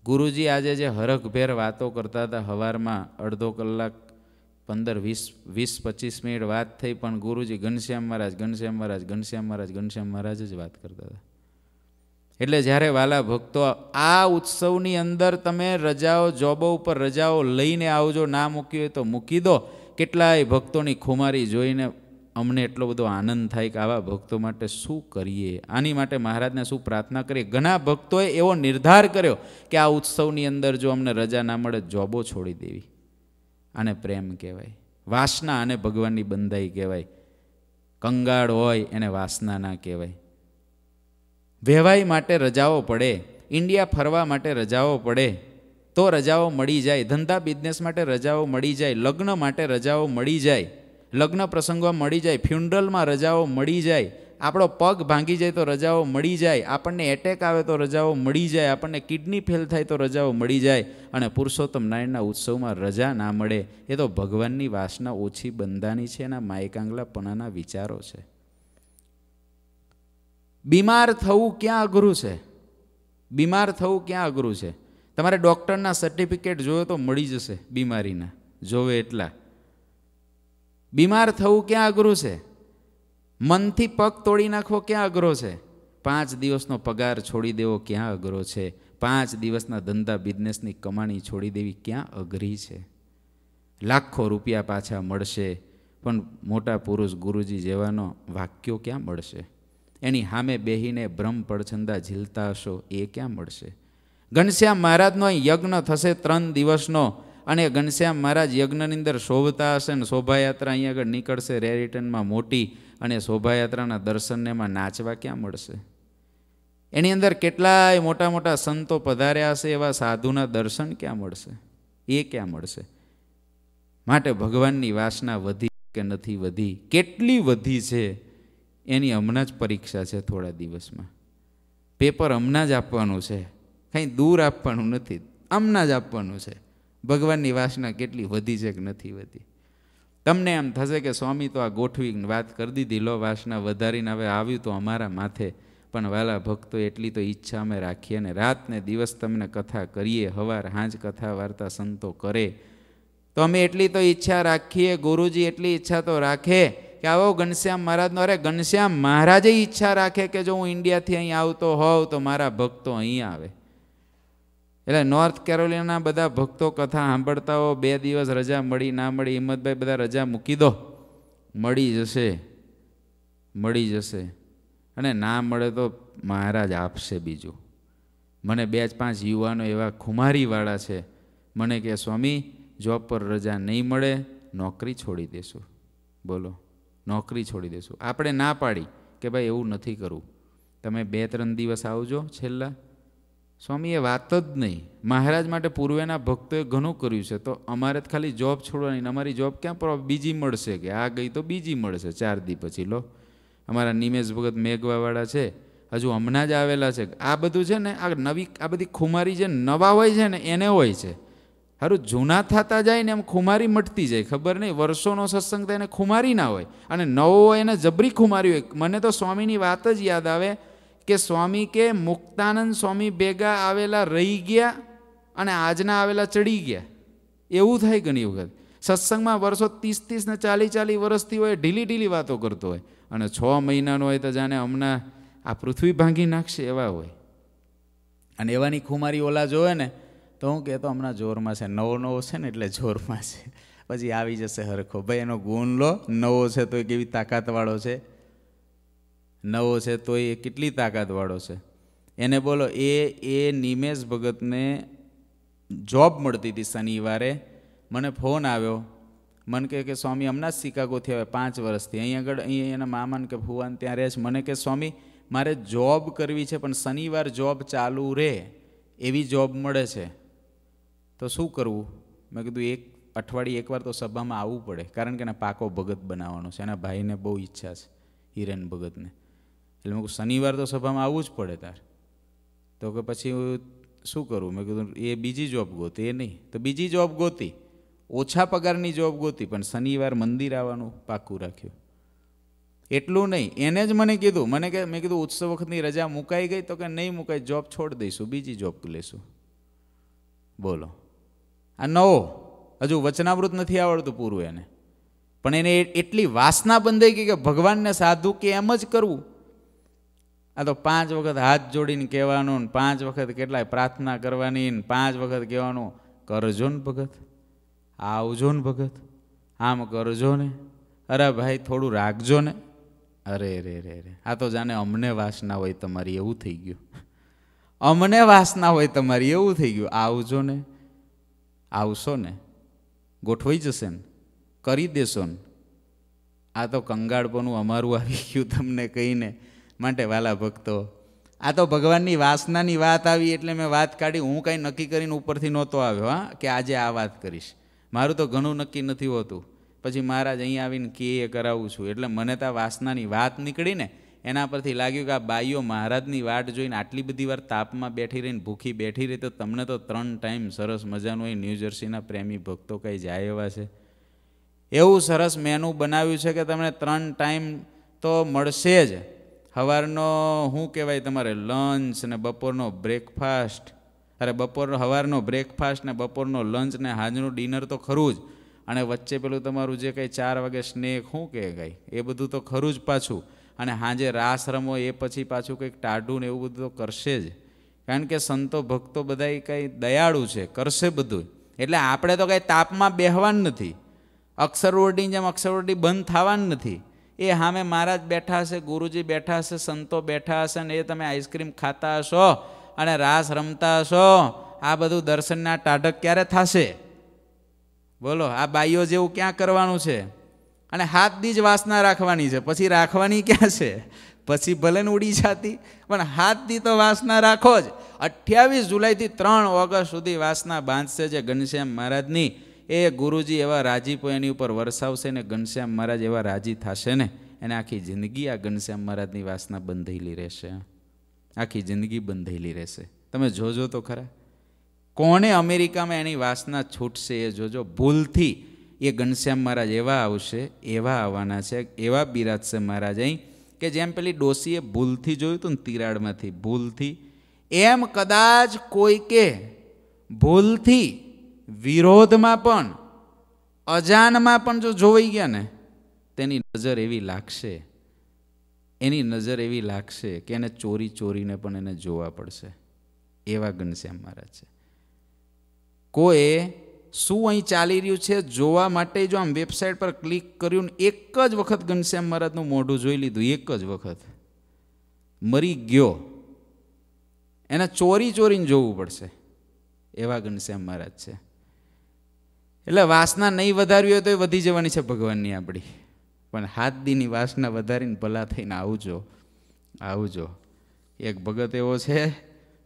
ગુરુજી આજે જે હરખભેર વાતો કરતા હતા હવારમાં અડધો કલાક પંદર વીસ વીસ પચીસ મિનિટ વાત થઈ પણ ગુરુજી ઘનશ્યામ મહારાજ ઘનશ્યામ મહારાજ ઘનશ્યામ મહારાજ ઘનશ્યામ મહારાજ જ વાત કરતા હતા એટલે જ્યારે વાલા ભક્તો આ ઉત્સવની અંદર તમે રજાઓ જોબો ઉપર રજાઓ લઈને આવજો ના મૂકી હોય તો મૂકી દો કેટલાય ભક્તોની ખુમારી જોઈને અમને એટલો બધો આનંદ થાય કે આવા ભક્તો માટે શું કરીએ આની માટે મહારાજને શું પ્રાર્થના કરીએ ઘણા ભક્તોએ એવો નિર્ધાર કર્યો કે આ ઉત્સવની અંદર જો અમને રજા ના મળે જોબો છોડી દેવી આને પ્રેમ કહેવાય વાસના અને ભગવાનની બંધાઈ કહેવાય કંગાળ હોય એને વાસના ના કહેવાય વ્યવહાય માટે રજાઓ પડે ઇન્ડિયા ફરવા માટે રજાઓ પડે તો રજાઓ મળી જાય ધંધા બિઝનેસ માટે રજાઓ મળી જાય લગ્ન માટે રજાઓ મળી જાય લગ્ન પ્રસંગો મળી જાય ફ્યુનરલમાં રજાઓ મળી જાય આપણો પગ ભાંગી જાય તો રજાઓ મળી જાય આપણને એટેક આવે તો રજાઓ મળી જાય આપણને કિડની ફેલ થાય તો રજાઓ મળી જાય અને પુરુષોત્તમ નારાયણના ઉત્સવમાં રજા ના મળે એ તો ભગવાનની વાસના ઓછી બંધાની છે એના માયકાંગલાપણાના વિચારો છે બીમાર થવું ક્યાં અઘરું છે બીમાર થવું ક્યાં અઘરું છે તમારે ડૉક્ટરના સર્ટિફિકેટ જોયો તો મળી જશે બીમારીના જોવે એટલા બીમાર થવું ક્યાં અઘરું છે મનથી પગ તોડી નાખવો ક્યાં અઘરો છે પાંચ દિવસનો પગાર છોડી દેવો ક્યાં અઘરો છે પાંચ દિવસના ધંધા બિઝનેસની કમાણી છોડી દેવી ક્યાં અઘરી છે લાખો રૂપિયા પાછા મળશે પણ મોટા પુરુષ ગુરુજી જેવાનો વાક્યો ક્યાં મળશે એની સામે બેહીને બ્રહ્મ પડછંદા ઝીલતા હશો એ ક્યાં મળશે ઘનશ્યામ મહારાજનો યજ્ઞ થશે ત્રણ દિવસનો અને ઘનશ્યામ મહારાજ યજ્ઞની અંદર શોભતા હશે ને શોભાયાત્રા અહીં આગળ નીકળશે રેરિટનમાં મોટી અને શોભાયાત્રાના દર્શનને એમાં નાચવા ક્યાં મળશે એની અંદર કેટલાય મોટા મોટા સંતો પધાર્યા હશે એવા સાધુના દર્શન ક્યાં મળશે એ ક્યાં મળશે માટે ભગવાનની વાસના વધી કે નથી વધી કેટલી વધી છે એની હમણાં જ પરીક્ષા છે થોડા દિવસમાં પેપર હમણાં જ આપવાનું છે કંઈ દૂર આપવાનું નથી હમણાં જ આપવાનું છે ભગવાનની વાસના કેટલી વધી છે કે નથી વધી તમને એમ થશે કે સ્વામી તો આ ગોઠવી વાત કરી દીધી લો વાસના વધારીને હવે આવ્યું તો અમારા માથે પણ વાલા ભક્તો એટલી તો ઈચ્છા અમે રાખીએ ને રાતને દિવસ તમને કથા કરીએ હવાર હાંજ કથા વાર્તા સંતો કરે તો અમે એટલી તો ઈચ્છા રાખીએ ગુરુજી એટલી ઈચ્છા તો રાખે કે આવો ઘનશ્યામ મહારાજનો અરે ઘનશ્યામ મહારાજે ઈચ્છા રાખે કે જો હું ઇન્ડિયાથી અહીં આવતો હોઉં તો મારા ભક્તો અહીં આવે એટલે નોર્થ કેરોલિના બધા ભક્તો કથા સાંભળતા હો બે દિવસ રજા મળી ના મળી હિંમતભાઈ બધા રજા મૂકી દો મળી જશે મળી જશે અને ના મળે તો મહારાજ આપશે બીજું મને બે જ પાંચ યુવાનો એવા ખુમારીવાળા છે મને કે સ્વામી જોબ પર રજા નહીં મળે નોકરી છોડી દેશું બોલો નોકરી છોડી દેશું આપણે ના પાડી કે ભાઈ એવું નથી કરવું તમે બે ત્રણ દિવસ આવજો છેલ્લા સ્વામી એ વાત જ નહીં મહારાજ માટે પૂર્વેના ભક્તોએ ઘણું કર્યું છે તો અમારે ખાલી જોબ છોડવાની અમારી જોબ ક્યાં બીજી મળશે કે આ ગઈ તો બીજી મળશે ચાર દી પછી લો અમારા નિમેશ ભગત મેઘવાવાળા છે હજુ હમણાં જ આવેલા છે આ બધું છે ને આ નવી આ બધી ખુમારી જે નવા હોય છે ને એને હોય છે સારું જૂના થતા જાય ને એમ ખુમારી મટતી જાય ખબર નહીં વર્ષોનો સત્સંગ તો એને ખુમારી ના હોય અને નવો એને જબરી ખુમારી હોય મને તો સ્વામીની વાત જ યાદ આવે કે સ્વામી કે મુક્તાનંદ સ્વામી ભેગા આવેલા રહી ગયા અને આજના આવેલા ચડી ગયા એવું થાય ઘણી વખત સત્સંગમાં વર્ષો ત્રીસ ત્રીસ ને ચાલી ચાલી વર્ષથી હોય ઢીલી ઢીલી વાતો કરતો હોય અને છ મહિનાનો હોય તો જાણે હમણાં આ પૃથ્વી ભાંગી નાખશે એવા હોય અને એવાની ખુમારી ઓલા જોવે ને તો હું કહેતો હમણાં જોરમાં છે નવો નવો છે ને એટલે જોરમાં છે પછી આવી જશે હરખો ભાઈ એનો ગુણ લો નવો છે તો એ કેવી તાકાતવાળો છે નવો છે તો એ કેટલી તાકાતવાળો છે એને બોલો એ એ નિમેશ ભગતને જોબ મળતી હતી શનિવારે મને ફોન આવ્યો મને કહે કે સ્વામી હમણાં જ શિકાગોથી આવે પાંચ વર્ષથી અહીં આગળ અહીં એના મામાને કે ભુવાન ત્યાં રહે છે મને કે સ્વામી મારે જોબ કરવી છે પણ શનિવાર જોબ ચાલુ રહે એવી જોબ મળે છે તો શું કરવું મેં કીધું એક અઠવાડિયે એકવાર તો સભામાં આવવું પડે કારણ કે એને પાકો ભગત બનાવવાનો છે એના ભાઈને બહુ ઈચ્છા છે હિરેન ભગતને એટલે મેં શનિવાર તો સભામાં આવવું જ પડે તાર તો કે પછી શું કરું મેં કીધું એ બીજી જોબ ગોતી એ નહીં તો બીજી જોબ ગોતી ઓછા પગારની જોબ ગોતી પણ શનિવાર મંદિર આવવાનું પાક્કું રાખ્યું એટલું નહીં એને જ મને કીધું મને કે મેં કીધું ઉત્સવ વખતની રજા મુકાઈ ગઈ તો કે નહીં મુકાઈ જોબ છોડી દઈશું બીજી જોબ લેશું બોલો આ નવો હજુ વચનાવૃત નથી આવડતું પૂરું એને પણ એને એટલી વાસના બંધાઈ ગઈ કે ભગવાનને સાધુ કે એમ જ કરવું આ તો પાંચ વખત હાથ જોડીને કહેવાનું ને પાંચ વખત કેટલાય પ્રાર્થના કરવાની ને પાંચ વખત કહેવાનું કરજો ને ભગત આવજો ને ભગત આમ કરજો ને અરે ભાઈ થોડું રાખજો ને અરે રે રે રે આ તો જાણે અમને વાસના હોય તમારી એવું થઈ ગયું અમને વાસના હોય તમારી એવું થઈ ગયું આવજો ને આવશો ને ગોઠવાઈ જશે ને કરી દેશો ને આ તો કંગાળપોનું અમારું આવી ગયું તમને કહીને માટે વાલા ભક્તો આ તો ભગવાનની વાસનાની વાત આવી એટલે મેં વાત કાઢી હું કાંઈ નક્કી કરીને ઉપરથી નહોતો આવ્યો હા કે આજે આ વાત કરીશ મારું તો ઘણું નક્કી નથી હોતું પછી મહારાજ અહીં આવીને કે એ કરાવું છું એટલે મને તો વાસનાની વાત નીકળીને એના પરથી લાગ્યું કે આ બાઈઓ મહારાજની વાટ જોઈને આટલી બધી વાર તાપમાં બેઠી રહીને ભૂખી બેઠી રહી તો તમને તો ત્રણ ટાઈમ સરસ મજાનું એ ન્યૂજર્સીના પ્રેમી ભક્તો કંઈ જાય એવા છે એવું સરસ મેનુ બનાવ્યું છે કે તમને ત્રણ ટાઈમ તો મળશે જ સવારનો શું કહેવાય તમારે લંચ ને બપોરનો બ્રેકફાસ્ટ અરે બપોરનો સવારનો બ્રેકફાસ્ટ ને બપોરનો લંચ ને હાજનું ડિનર તો ખરું જ અને વચ્ચે પેલું તમારું જે કંઈ ચાર વાગે સ્નેક શું કહે ગઈ એ બધું તો ખરું જ પાછું અને હાજે રાસ રમો એ પછી પાછું કંઈક ટાઢું ને એવું બધું તો કરશે જ કારણ કે સંતો ભક્તો બધા કંઈ દયાળુ છે કરશે બધું એટલે આપણે તો કંઈ તાપમાં બેહવાનું નથી અક્ષરવર્ડી જેમ અક્ષરવર્ડી બંધ થવાનું નથી એ સામે મહારાજ બેઠા હશે ગુરુજી બેઠા હશે સંતો બેઠા હશે ને એ તમે આઈસ્ક્રીમ ખાતા હશો અને રાસ રમતા હશો આ બધું દર્શનના ટાઢક ક્યારે થશે બોલો આ બાઈઓ જેવું ક્યાં કરવાનું છે અને હાથની જ વાસના રાખવાની છે પછી રાખવાની ક્યાં છે પછી ભલે ઉડી જતી પણ હાથથી તો વાસના રાખો જ અઠ્યાવીસ જુલાઈથી ત્રણ ઓગસ્ટ સુધી વાસના બાંધશે જે ઘનશ્યામ મહારાજની એ ગુરુજી એવા રાજી રાજીપો એની ઉપર વરસાવશે ને ઘનશ્યામ મહારાજ એવા રાજી થશે ને એને આખી જિંદગી આ ઘનશ્યામ મહારાજની વાસના બંધેલી રહેશે આખી જિંદગી બંધેલી રહેશે તમે જોજો તો ખરા કોણે અમેરિકામાં એની વાસના છૂટશે એ જોજો ભૂલથી એ ઘનશ્યામ મહારાજ એવા આવશે એવા આવવાના છે એવા બિરાજશે મહારાજ અહીં કે જેમ પેલી ડોસીએ ભૂલથી જોયું હતું ને તિરાડમાંથી ભૂલથી એમ કદાચ કોઈ કે ભૂલથી વિરોધમાં પણ અજાનમાં પણ જો જોવાઈ ગયા ને તેની નજર એવી લાગશે એની નજર એવી લાગશે કે એને ચોરી ચોરીને પણ એને જોવા પડશે એવા ઘનશ્યામ મહારાજ છે કોઈએ શું અહીં ચાલી રહ્યું છે જોવા માટે જો આમ વેબસાઇટ પર ક્લિક કર્યું ને એક જ વખત ઘનશ્યામ મહારાજનું મોઢું જોઈ લીધું એક જ વખત મરી ગયો એને ચોરી ચોરીને જોવું પડશે એવા ઘનશ્યામ મહારાજ છે એટલે વાસના નહીં વધારવી હોય તો એ વધી જવાની છે ભગવાનની આપણી પણ હાથ દીની વાસના વધારીને ભલા થઈને આવજો આવજો એક ભગત એવો છે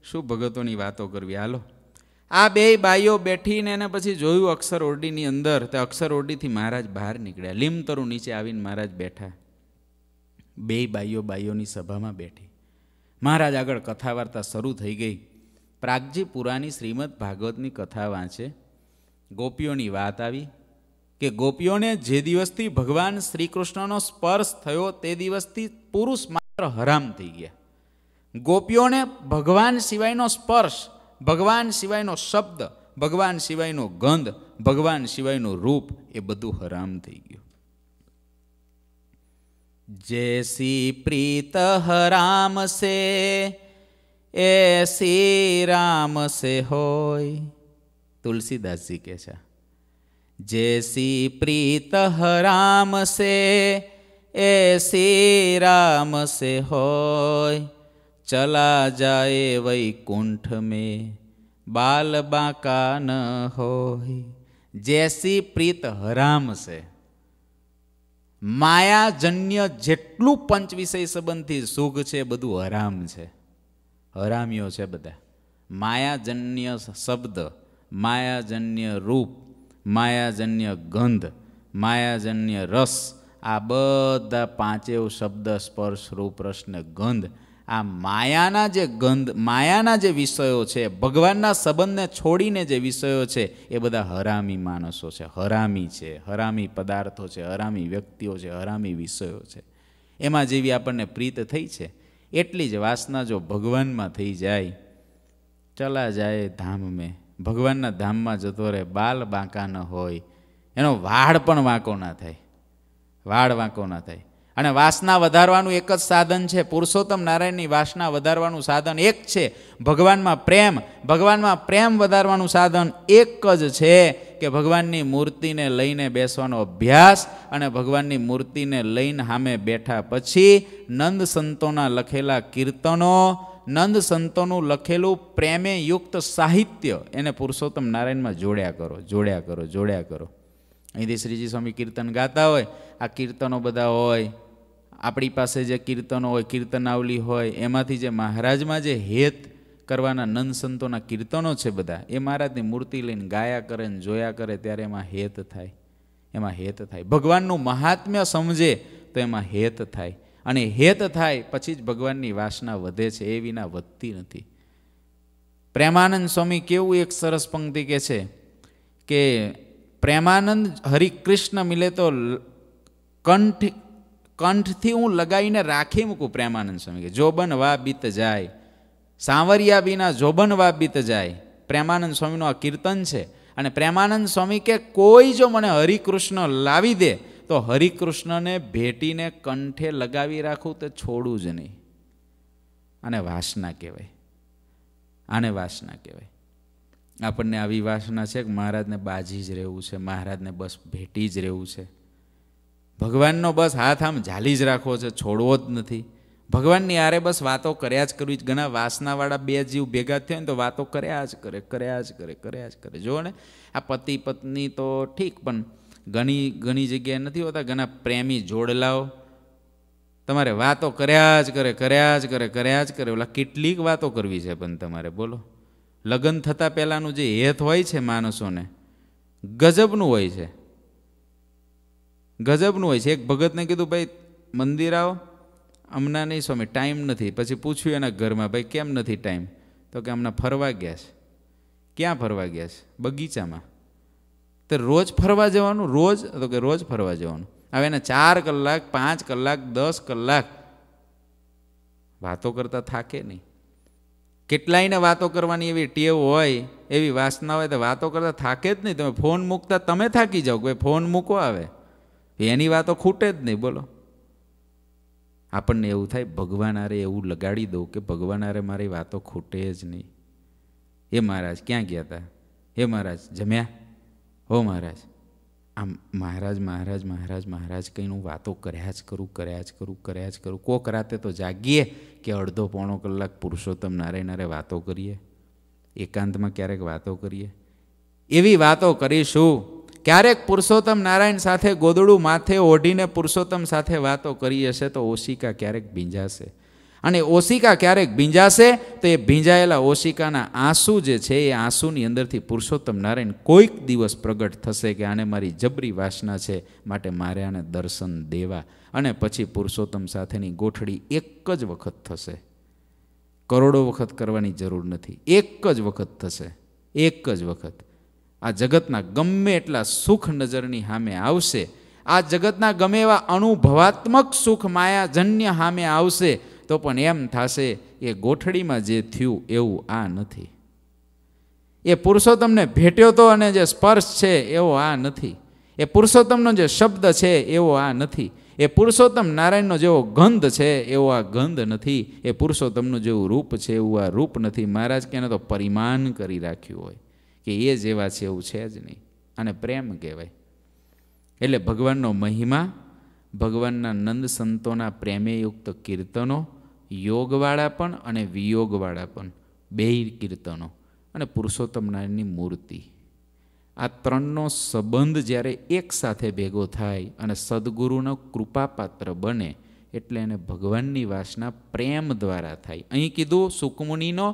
શું ભગતોની વાતો કરવી હાલો આ બે બાઈઓ બેઠીને એને પછી જોયું અક્ષર ઓરડીની અંદર તે અક્ષર ઓરડીથી મહારાજ બહાર નીકળ્યા લીમતરુ નીચે આવીને મહારાજ બેઠા બે બાઈઓ બાઈઓની સભામાં બેઠી મહારાજ આગળ કથા વાર્તા શરૂ થઈ ગઈ પ્રાગજી પુરાની શ્રીમદ ભાગવતની કથા વાંચે ગોપીઓની વાત આવી કે ગોપીઓને જે દિવસથી ભગવાન શ્રી કૃષ્ણનો સ્પર્શ થયો તે દિવસથી પુરુષ માત્ર હરામ થઈ ગયા ગોપીઓને ભગવાન સિવાયનો સ્પર્શ ભગવાન સિવાયનો શબ્દ ભગવાન સિવાયનો ગંધ ભગવાન સિવાયનું રૂપ એ બધું હરામ થઈ ગયું જેસી પ્રીત હરામ સે એસી રામ સે હોય તુલસીદાસજી કહે છે જેસી પ્રીત રામ સે એસી રામ સે હોય ચલા જાય વૈકુંઠ મે બાલ બાકા ન હોય જેસી પ્રીત હરામ છે માયાજન્ય જેટલું પંચ વિષય સંબંધથી સુખ છે બધું હરામ છે હરામ્યો છે બધા માયાજન્ય શબ્દ માયાજન્ય રૂપ માયાજન્ય ગંધ માયાજન્ય રસ આ બધા પાંચેવ શબ્દ સ્પર્શ રૂપ રસને ગંધ આ માયાના જે ગંધ માયાના જે વિષયો છે ભગવાનના સંબંધને છોડીને જે વિષયો છે એ બધા હરામી માણસો છે હરામી છે હરામી પદાર્થો છે હરામી વ્યક્તિઓ છે હરામી વિષયો છે એમાં જેવી આપણને પ્રીત થઈ છે એટલી જ વાસના જો ભગવાનમાં થઈ જાય ચલા જાય ધામ મેં ભગવાનના ધામમાં જતો રહે બાલ બાંકા ન હોય એનો વાળ પણ વાંકો ના થાય વાળ વાંકો ના થાય અને વાસના વધારવાનું એક જ સાધન છે પુરુષોત્તમ નારાયણની વાસના વધારવાનું સાધન એક છે ભગવાનમાં પ્રેમ ભગવાનમાં પ્રેમ વધારવાનું સાધન એક જ છે કે ભગવાનની મૂર્તિને લઈને બેસવાનો અભ્યાસ અને ભગવાનની મૂર્તિને લઈને સામે બેઠા પછી નંદ સંતોના લખેલા કીર્તનો નંદ સંતોનું લખેલું પ્રેમે યુક્ત સાહિત્ય એને પુરુષોત્તમ નારાયણમાં જોડ્યા કરો જોડ્યા કરો જોડ્યા કરો અહીંથી શ્રીજી સ્વામી કીર્તન ગાતા હોય આ કીર્તનો બધા હોય આપણી પાસે જે કીર્તનો હોય કીર્તનાવલી હોય એમાંથી જે મહારાજમાં જે હેત કરવાના નંદ સંતોના કીર્તનો છે બધા એ મહારાજની મૂર્તિ લઈને ગાયા કરે ને જોયા કરે ત્યારે એમાં હેત થાય એમાં હેત થાય ભગવાનનું મહાત્મ્ય સમજે તો એમાં હેત થાય અને હેત થાય પછી જ ભગવાનની વાસના વધે છે એ વિના વધતી નથી પ્રેમાનંદ સ્વામી કેવું એક સરસ પંક્તિ કે છે કે પ્રેમાનંદ હરિકૃષ્ણ મિલે તો કંઠ કંઠથી હું લગાવીને રાખી મૂકું પ્રેમાનંદ સ્વામી કે જોબન વા બીત જાય સાંવરિયા વિના જોબન વા બીત જાય પ્રેમાનંદ સ્વામીનું આ કીર્તન છે અને પ્રેમાનંદ સ્વામી કે કોઈ જો મને હરિકૃષ્ણ લાવી દે તો હરિકૃષ્ણને ભેટીને કંઠે લગાવી રાખવું તે છોડું જ નહીં આને વાસના કહેવાય આને વાસના કહેવાય આપણને આવી વાસના છે કે મહારાજને બાજી જ રહેવું છે મહારાજને બસ ભેટી જ રહેવું છે ભગવાનનો બસ હાથ આમ ઝાલી જ રાખવો છે છોડવો જ નથી ભગવાનની આરે બસ વાતો કર્યા જ કરવી જ ઘણા વાસનાવાળા બે જીવ ભેગા થયા ને તો વાતો કર્યા જ કરે કર્યા જ કરે કર્યા જ કરે જુઓ ને આ પતિ પત્ની તો ઠીક પણ ઘણી ઘણી જગ્યાએ નથી હોતા ઘણા પ્રેમી જોડલાઓ તમારે વાતો કર્યા જ કરે કર્યા જ કરે કર્યા જ કરે ઓલા કેટલીક વાતો કરવી છે પણ તમારે બોલો લગ્ન થતાં પહેલાંનું જે હેત હોય છે માણસોને ગજબનું હોય છે ગજબનું હોય છે એક ભગતને કીધું ભાઈ મંદિર આવો હમણાં નહીં સ્વામી ટાઈમ નથી પછી પૂછ્યું એના ઘરમાં ભાઈ કેમ નથી ટાઈમ તો કે હમણાં ફરવા ગયા છે ક્યાં ફરવા ગયા છે બગીચામાં તો રોજ ફરવા જવાનું રોજ તો કે રોજ ફરવા જવાનું હવે એને ચાર કલાક પાંચ કલાક દસ કલાક વાતો કરતાં થાકે નહીં કેટલાયને વાતો કરવાની એવી ટેવ હોય એવી વાસના હોય તો વાતો કરતાં થાકે જ નહીં તમે ફોન મૂકતા તમે થાકી જાઓ કે ફોન મૂકો આવે એની વાતો ખૂટે જ નહીં બોલો આપણને એવું થાય ભગવાન આરે એવું લગાડી દઉં કે ભગવાન આરે મારી વાતો ખૂટે જ નહીં એ મહારાજ ક્યાં ગયા હતા એ મહારાજ જમ્યા હો મહારાજ આમ મહારાજ મહારાજ મહારાજ મહારાજ કંઈનું વાતો કર્યા જ કરું કર્યા જ કરું કર્યા જ કરું કોક રાતે તો જાગીએ કે અડધો પોણો કલાક પુરુષોત્તમ નારાયણ નારાયણારે વાતો કરીએ એકાંતમાં ક્યારેક વાતો કરીએ એવી વાતો કરીશું ક્યારેક પુરુષોત્તમ નારાયણ સાથે ગોદડું માથે ઓઢીને પુરુષોત્તમ સાથે વાતો કરીએ છે તો ઓશિકા ક્યારેક ભીંજાશે અને ઓશિકા ક્યારેક ભીંજાશે તો એ ભીંજાયેલા ઓશિકાના આંસુ જે છે એ આંસુની અંદરથી પુરુષોત્તમ નારાયણ કોઈક દિવસ પ્રગટ થશે કે આને મારી જબરી વાસના છે માટે મારે આને દર્શન દેવા અને પછી પુરુષોત્તમ સાથેની ગોઠડી એક જ વખત થશે કરોડો વખત કરવાની જરૂર નથી એક જ વખત થશે એક જ વખત આ જગતના ગમે એટલા સુખ નજરની સામે આવશે આ જગતના ગમે એવા અનુભવાત્મક સુખ માયાજન્ય સામે આવશે તો પણ એમ થશે એ ગોઠડીમાં જે થયું એવું આ નથી એ પુરુષોત્તમને ભેટ્યો તો અને જે સ્પર્શ છે એવો આ નથી એ પુરુષોત્તમનો જે શબ્દ છે એવો આ નથી એ પુરુષોત્તમ નારાયણનો જેવો ગંધ છે એવો આ ગંધ નથી એ પુરુષોત્તમનું જેવું રૂપ છે એવું આ રૂપ નથી મહારાજ કે એને તો પરિમાન કરી રાખ્યું હોય કે એ જેવા છે એવું છે જ નહીં અને પ્રેમ કહેવાય એટલે ભગવાનનો મહિમા ભગવાનના નંદ સંતોના પ્રેમેયુક્ત કીર્તનો યોગવાળા પણ અને વિયોગવાળા પણ બે કીર્તનો અને પુરુષોત્તમ નારાયણની મૂર્તિ આ ત્રણનો સંબંધ જ્યારે એક સાથે ભેગો થાય અને સદગુરુનો કૃપાપાત્ર બને એટલે એને ભગવાનની વાસના પ્રેમ દ્વારા થાય અહીં કીધું સુકમુનિનો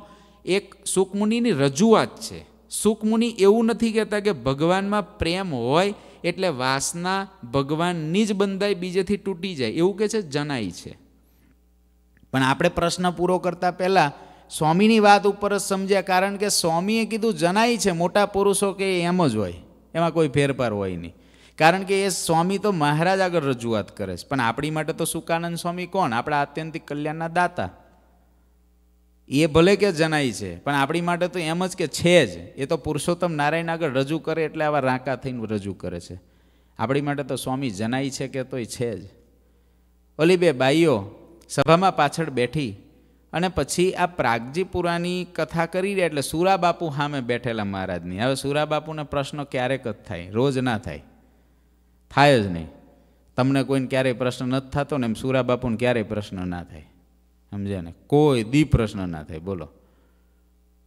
એક સુકમુનિની રજૂઆત છે સુકમુનિ એવું નથી કહેતા કે ભગવાનમાં પ્રેમ હોય એટલે વાસના ભગવાનની જ બંધાઈ બીજેથી તૂટી જાય એવું કે છે જનાય છે પણ આપણે પ્રશ્ન પૂરો કરતા પહેલાં સ્વામીની વાત ઉપર જ સમજ્યા કારણ કે સ્વામીએ કીધું જનાય છે મોટા પુરુષો કે એમ જ હોય એમાં કોઈ ફેરફાર હોય નહીં કારણ કે એ સ્વામી તો મહારાજ આગળ રજૂઆત કરે છે પણ આપણી માટે તો સુકાનંદ સ્વામી કોણ આપણા આત્યંતિક કલ્યાણના દાતા એ ભલે કે જનાય છે પણ આપણી માટે તો એમ જ કે છે જ એ તો પુરુષોત્તમ નારાયણ આગળ રજૂ કરે એટલે આવા રાંકા થઈને રજૂ કરે છે આપણી માટે તો સ્વામી જનાય છે કે તોય છે જ ઓલી બે બાઈઓ સભામાં પાછળ બેઠી અને પછી આ પ્રાગજીપુરાની કથા કરી રહ્યા એટલે સુરાબાપુ સામે બેઠેલા મહારાજની હવે સુરાબાપુને પ્રશ્ન ક્યારેક જ થાય રોજ ના થાય થાય જ નહીં તમને કોઈને ક્યારેય પ્રશ્ન નથી થતો ને એમ સુરાબાપુને ક્યારેય પ્રશ્ન ના થાય સમજ્યા ને કોઈ દી પ્રશ્ન ના થાય બોલો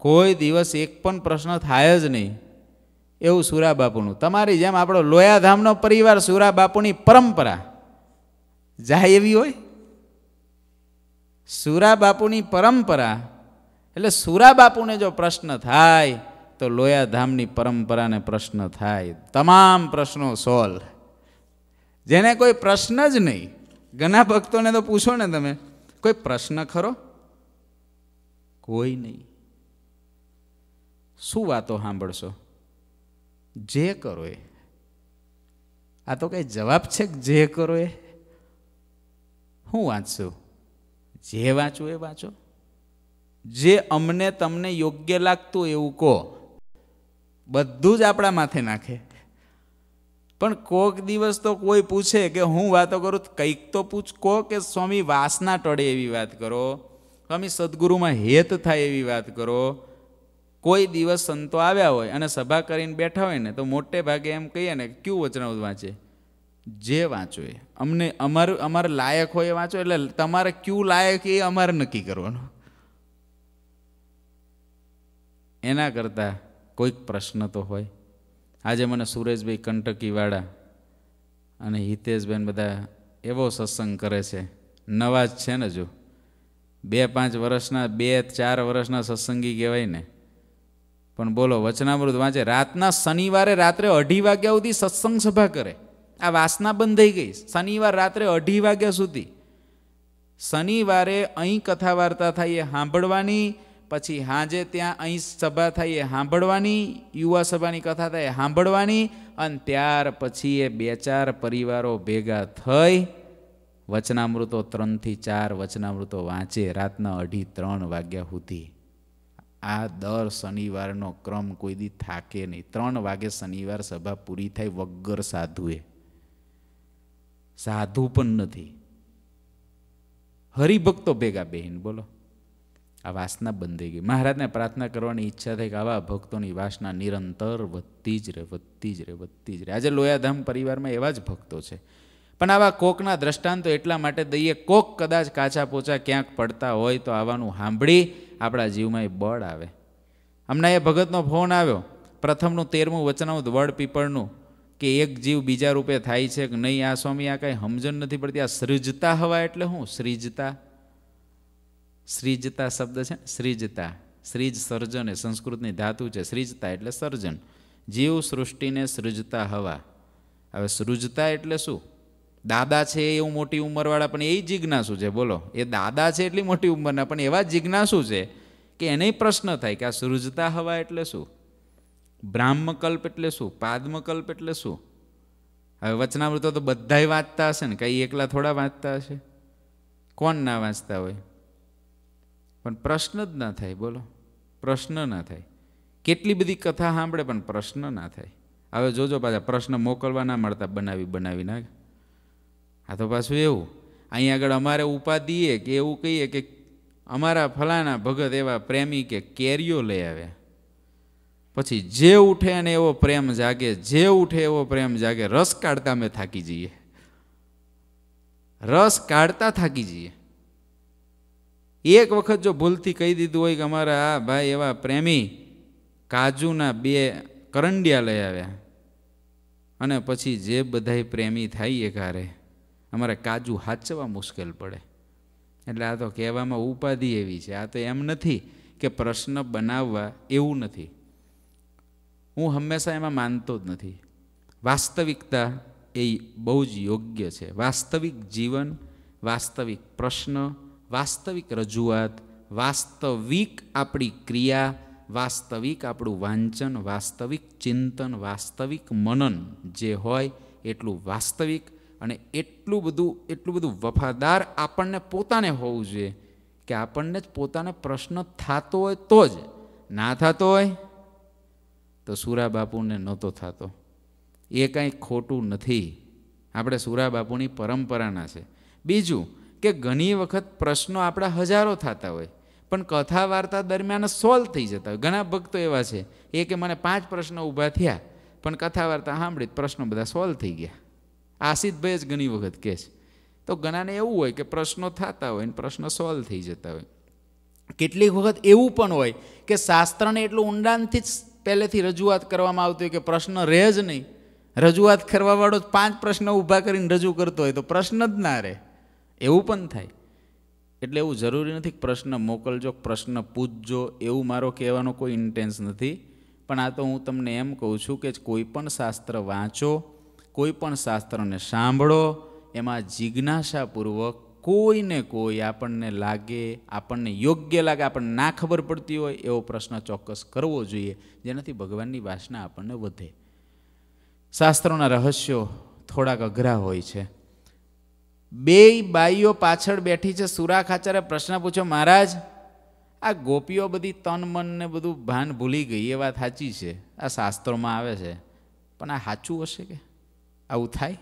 કોઈ દિવસ એક પણ પ્રશ્ન થાય જ નહીં એવું સુરાબાપુનું તમારી જેમ આપણો લોયાધામનો પરિવાર સુરાબાપુની પરંપરા જાય એવી હોય સુરાબાપુની પરંપરા એટલે સુરાબાપુને જો પ્રશ્ન થાય તો લોયાધામની પરંપરાને પ્રશ્ન થાય તમામ પ્રશ્નો સોલ્વ જેને કોઈ પ્રશ્ન જ નહીં ઘણા ભક્તોને તો પૂછો ને તમે કોઈ પ્રશ્ન ખરો કોઈ નહીં શું વાતો સાંભળશો જે કરો એ આ તો કંઈ જવાબ છે કે જે કરો એ હું વાંચશું જે વાંચું એ વાંચો જે અમને તમને યોગ્ય લાગતું એવું કહો બધું જ આપણા માથે નાખે પણ કોક દિવસ તો કોઈ પૂછે કે હું વાતો કરું કંઈક તો પૂછકો કે સ્વામી વાસના ટળે એવી વાત કરો સ્વામી સદગુરુમાં હેત થાય એવી વાત કરો કોઈ દિવસ સંતો આવ્યા હોય અને સભા કરીને બેઠા હોય ને તો મોટે ભાગે એમ કહીએ ને ક્યુ વચનામૃત વાંચે જે વાંચો એ અમને અમારું અમારે લાયક હોય એ વાંચો એટલે તમારે ક્યુ લાયક એ અમારે નક્કી કરવાનું એના કરતાં કોઈક પ્રશ્ન તો હોય આજે મને સુરેશભાઈ કંટકીવાળા અને હિતેશબેન બધા એવો સત્સંગ કરે છે નવા જ છે ને જો બે પાંચ વર્ષના બે ચાર વર્ષના સત્સંગી કહેવાય ને પણ બોલો વચનામૃત વાંચે રાતના શનિવારે રાત્રે અઢી વાગ્યા સુધી સત્સંગ સભા કરે આ વાસના બંધ થઈ ગઈ શનિવાર રાત્રે અઢી વાગ્યા સુધી શનિવારે અહીં કથા વાર્તા થાય એ સાંભળવાની પછી હાજે ત્યાં અહીં સભા થાય એ સાંભળવાની યુવા સભાની કથા થાય એ સાંભળવાની અને ત્યાર પછી એ બે ચાર પરિવારો ભેગા થઈ વચનામૃતો ત્રણથી ચાર વચનામૃતો વાંચે રાતના અઢી ત્રણ વાગ્યા સુધી આ દર શનિવારનો ક્રમ કોઈ દી થાકે નહીં ત્રણ વાગે શનિવાર સભા પૂરી થાય વગર સાધુએ સાધુ પણ નથી હરિભક્તો ભેગા બહેન બોલો આ વાસના બંધાઈ ગઈ મહારાજને પ્રાર્થના કરવાની ઈચ્છા થઈ કે આવા ભક્તોની વાસના નિરંતર વધતી જ રહે વધતી જ રહે વધતી જ રહે આજે લોયાધામ પરિવારમાં એવા જ ભક્તો છે પણ આવા કોકના દ્રષ્ટાંતો એટલા માટે દઈએ કોક કદાચ કાચા પોચા ક્યાંક પડતા હોય તો આવાનું સાંભળી આપણા જીવમાં એ બળ આવે હમણાં એ ભગતનો ફોન આવ્યો પ્રથમનું તેરમું વચનાઉત વડ પીપળનું કે એક જીવ બીજા રૂપે થાય છે કે નહીં આ સ્વામી આ કાંઈ સમજણ નથી પડતી આ સૃજતા હવા એટલે શું સૃજતા સ્રીજતા શબ્દ છે ને શ્રીજતા શ્રીજ સર્જન એ સંસ્કૃતની ધાતુ છે સ્રીજતા એટલે સર્જન જીવ સૃષ્ટિને સૃજતા હવા હવે સૃજતા એટલે શું દાદા છે એવું મોટી ઉંમરવાળા પણ એ જિજ્ઞાસુ છે બોલો એ દાદા છે એટલી મોટી ઉંમરના પણ એવા જિજ્ઞાસુ છે કે એને પ્રશ્ન થાય કે આ સૃજતા હવા એટલે શું બ્રાહ્મકલ્પ એટલે શું પાદ્મકલ્પ એટલે શું હવે વચનામૃતો તો બધાય વાંચતા હશે ને કંઈ એકલા થોડા વાંચતા હશે કોણ ના વાંચતા હોય પણ પ્રશ્ન જ ના થાય બોલો પ્રશ્ન ના થાય કેટલી બધી કથા સાંભળે પણ પ્રશ્ન ના થાય હવે જોજો પાછા પ્રશ્ન મોકલવા ના મળતા બનાવી બનાવી નાખ આ તો પાછું એવું અહીંયા આગળ અમારે ઉપાધિએ કે એવું કહીએ કે અમારા ફલાણા ભગત એવા પ્રેમી કે કેરીઓ લઈ આવ્યા પછી જે ઉઠે અને એવો પ્રેમ જાગે જે ઉઠે એવો પ્રેમ જાગે રસ કાઢતા અમે થાકી જઈએ રસ કાઢતા થાકી જઈએ એક વખત જો ભૂલથી કહી દીધું હોય કે અમારા આ ભાઈ એવા પ્રેમી કાજુના બે કરંડિયા લઈ આવ્યા અને પછી જે બધાય પ્રેમી થાય એ ઘરે અમારે કાજુ હાચવા મુશ્કેલ પડે એટલે આ તો કહેવામાં ઉપાધિ એવી છે આ તો એમ નથી કે પ્રશ્ન બનાવવા એવું નથી હું હંમેશા એમાં માનતો જ નથી વાસ્તવિકતા એ બહુ જ યોગ્ય છે વાસ્તવિક જીવન વાસ્તવિક પ્રશ્ન વાસ્તવિક રજૂઆત વાસ્તવિક આપણી ક્રિયા વાસ્તવિક આપણું વાંચન વાસ્તવિક ચિંતન વાસ્તવિક મનન જે હોય એટલું વાસ્તવિક અને એટલું બધું એટલું બધું વફાદાર આપણને પોતાને હોવું જોઈએ કે આપણને જ પોતાને પ્રશ્ન થતો હોય તો જ ના થતો હોય તો સુરા બાપુને નહોતો થતો એ કાંઈ ખોટું નથી આપણે સુરા બાપુની પરંપરાના છે બીજું કે ઘણી વખત પ્રશ્નો આપણા હજારો થતા હોય પણ કથા વાર્તા દરમિયાન સોલ્વ થઈ જતા હોય ઘણા ભક્તો એવા છે એ કે મને પાંચ પ્રશ્નો ઊભા થયા પણ કથા વાર્તા સાંભળી પ્રશ્નો બધા સોલ્વ થઈ ગયા આસિદભાઈ જ ઘણી વખત કહે છે તો ઘણાને એવું હોય કે પ્રશ્નો થતા હોય ને પ્રશ્નો સોલ્વ થઈ જતા હોય કેટલીક વખત એવું પણ હોય કે શાસ્ત્રને એટલું ઊંડાણથી જ પહેલેથી રજૂઆત કરવામાં આવતી હોય કે પ્રશ્ન રહે જ નહીં રજૂઆત કરવાવાળો જ પાંચ પ્રશ્ન ઊભા કરીને રજૂ કરતો હોય તો પ્રશ્ન જ ના રહે એવું પણ થાય એટલે એવું જરૂરી નથી પ્રશ્ન મોકલજો પ્રશ્ન પૂછજો એવું મારો કહેવાનો કોઈ ઇન્ટેન્સ નથી પણ આ તો હું તમને એમ કહું છું કે કોઈ પણ શાસ્ત્ર વાંચો કોઈ પણ શાસ્ત્રને સાંભળો એમાં જિજ્ઞાસાપૂર્વક કોઈને કોઈ આપણને લાગે આપણને યોગ્ય લાગે આપણને ના ખબર પડતી હોય એવો પ્રશ્ન ચોક્કસ કરવો જોઈએ જેનાથી ભગવાનની વાસના આપણને વધે શાસ્ત્રોના રહસ્યો થોડાક અઘરા હોય છે બે બાઈઓ પાછળ બેઠી છે સુરા ખાચરે પ્રશ્ન પૂછ્યો મહારાજ આ ગોપીઓ બધી તન મનને બધું ભાન ભૂલી ગઈ એ વાત સાચી છે આ શાસ્ત્રોમાં આવે છે પણ આ સાચું હશે કે આવું થાય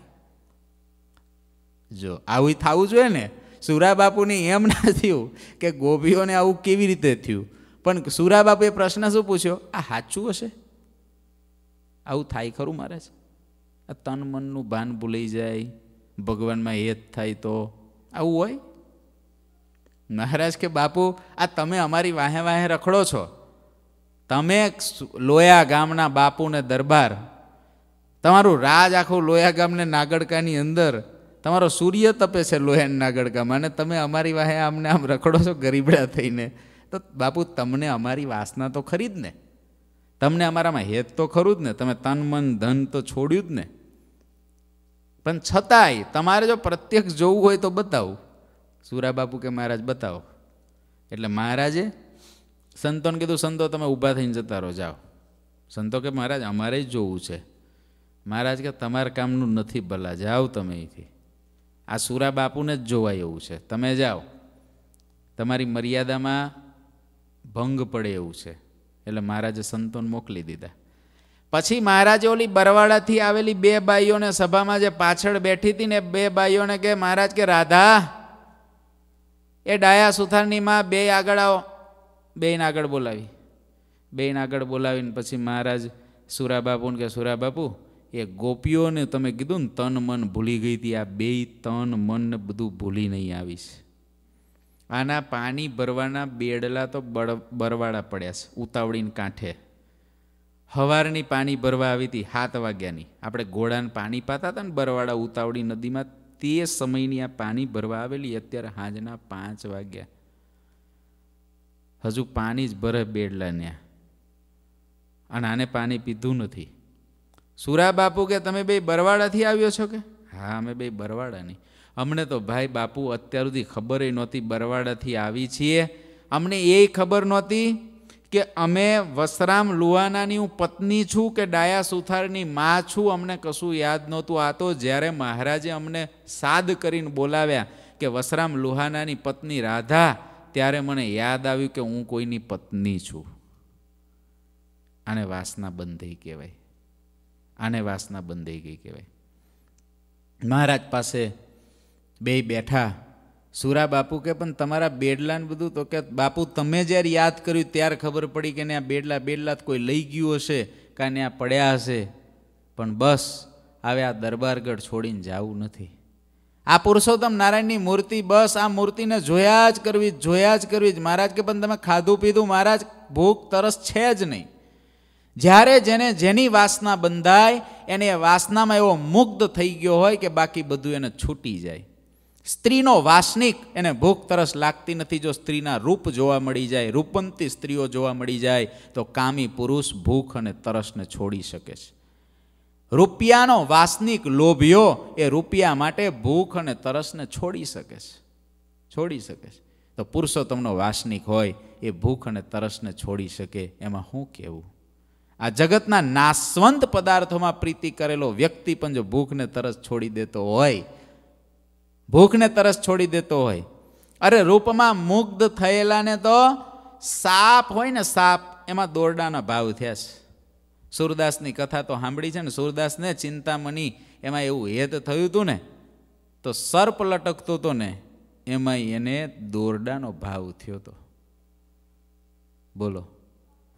જો આવું થવું જોઈએ ને સુરા બાપુની એમ ના થયું કે ગોપીઓને આવું કેવી રીતે થયું પણ સુરા બાપુએ પ્રશ્ન શું પૂછ્યો આ સાચું હશે આવું થાય ખરું મહારાજ આ તન મનનું ભાન ભૂલી જાય ભગવાનમાં હેત થાય તો આવું હોય મહારાજ કે બાપુ આ તમે અમારી વાહે વાહે રખડો છો તમે લોયા ગામના બાપુને દરબાર તમારું રાજ આખું લોયા ગામને નાગડકાની અંદર તમારો સૂર્ય તપે છે લોયાના નાગડકામાં અને તમે અમારી વાહે આમને આમ રખડો છો ગરીબડા થઈને તો બાપુ તમને અમારી વાસના તો ખરી જ ને તમને અમારામાં હેત તો ખરું જ ને તમે તન મન ધન તો છોડ્યું જ ને પણ છતાંય તમારે જો પ્રત્યક્ષ જોવું હોય તો બતાવું સુરાબાપુ કે મહારાજ બતાવો એટલે મહારાજે સંતોને કીધું સંતો તમે ઊભા થઈને જતા રહો જાઓ સંતો કે મહારાજ અમારે જ જોવું છે મહારાજ કે તમારા કામનું નથી ભલા જાઓ તમે અહીંથી આ સુરાબાપુને જ જોવાય એવું છે તમે જાઓ તમારી મર્યાદામાં ભંગ પડે એવું છે એટલે મહારાજે સંતોને મોકલી દીધા પછી મહારાજે ઓલી બરવાડાથી આવેલી બે બાઈઓને સભામાં જે પાછળ બેઠી હતી ને બે બાઈઓને કે મહારાજ કે રાધા એ ડાયા સુથારનીમાં બે આગળ આવો બેન આગળ બોલાવી બેન આગળ બોલાવીને પછી મહારાજ સુરાબાપુને કે સુરાબાપુ એ ગોપીઓને તમે કીધું ને તન મન ભૂલી ગઈ હતી આ બે તન મન બધું ભૂલી નહીં આવીશ આના પાણી ભરવાના બેડલા તો બરવાડા પડ્યા છે ઉતાવળીને કાંઠે હવારની પાણી ભરવા આવી હતી સાત વાગ્યાની આપણે ઘોડાને પાણી પાતા હતા ને બરવાડા ઉતાવળી નદીમાં તે સમયની આ પાણી ભરવા આવેલી અત્યારે સાંજના પાંચ વાગ્યા હજુ પાણી જ ભરે બેડલા ત્યાં અને આને પાણી પીધું નથી સુરા બાપુ કે તમે બે બરવાડાથી આવ્યો છો કે હા અમે બે બરવાડાની અમને તો ભાઈ બાપુ અત્યાર સુધી ખબર નહોતી બરવાડાથી આવી છીએ અમને એ ખબર નહોતી કે અમે વસરામ લુહાનાની હું પત્ની છું કે ડાયા સુથારની મા છું અમને કશું યાદ નહોતું આ તો જ્યારે મહારાજે અમને સાદ કરીને બોલાવ્યા કે વસરામ લુહાનાની પત્ની રાધા ત્યારે મને યાદ આવ્યું કે હું કોઈની પત્ની છું આને વાસના બંધાઈ કહેવાય આને વાસના બંધાઈ ગઈ કહેવાય મહારાજ પાસે બે બેઠા સુરા બાપુ કે પણ તમારા બેડલાને બધું તો કે બાપુ તમે જ્યારે યાદ કર્યું ત્યારે ખબર પડી કે ને આ બેડલા બેડલા કોઈ લઈ ગયું હશે કાં ને આ પડ્યા હશે પણ બસ હવે આ દરબારગઢ છોડીને જવું નથી આ પુરુષોત્તમ નારાયણની મૂર્તિ બસ આ મૂર્તિને જોયા જ કરવી જોયા જ કરવી જ મહારાજ કે પણ તમે ખાધું પીધું મહારાજ ભૂખ તરસ છે જ નહીં જ્યારે જેને જેની વાસના બંધાય એને વાસનામાં એવો મુગ્ધ થઈ ગયો હોય કે બાકી બધું એને છૂટી જાય સ્ત્રીનો વાસનિક એને ભૂખ તરસ લાગતી નથી જો સ્ત્રીના રૂપ જોવા મળી જાય રૂપંતી સ્ત્રીઓ જોવા મળી જાય તો કામી પુરુષ ભૂખ અને તરસને છોડી શકે છે રૂપિયાનો વાસનિક લોભિયો એ રૂપિયા માટે ભૂખ અને તરસને છોડી શકે છે છોડી શકે છે તો પુરુષોત્તમનો વાસનિક હોય એ ભૂખ અને તરસને છોડી શકે એમાં શું કહેવું આ જગતના નાસવંત પદાર્થોમાં પ્રીતિ કરેલો વ્યક્તિ પણ જો ભૂખને તરસ છોડી દેતો હોય ભૂખને તરસ છોડી દેતો હોય અરે રૂપમાં મુગ્ધ થયેલાને તો સાપ હોય ને સાપ એમાં દોરડાના ભાવ થયા છે સુરદાસની કથા તો સાંભળી છે ને સુરદાસને ચિંતામણી એમાં એવું હેત થયું હતું ને તો સર્પ લટકતો હતો ને એમાં એને દોરડાનો ભાવ થયો હતો બોલો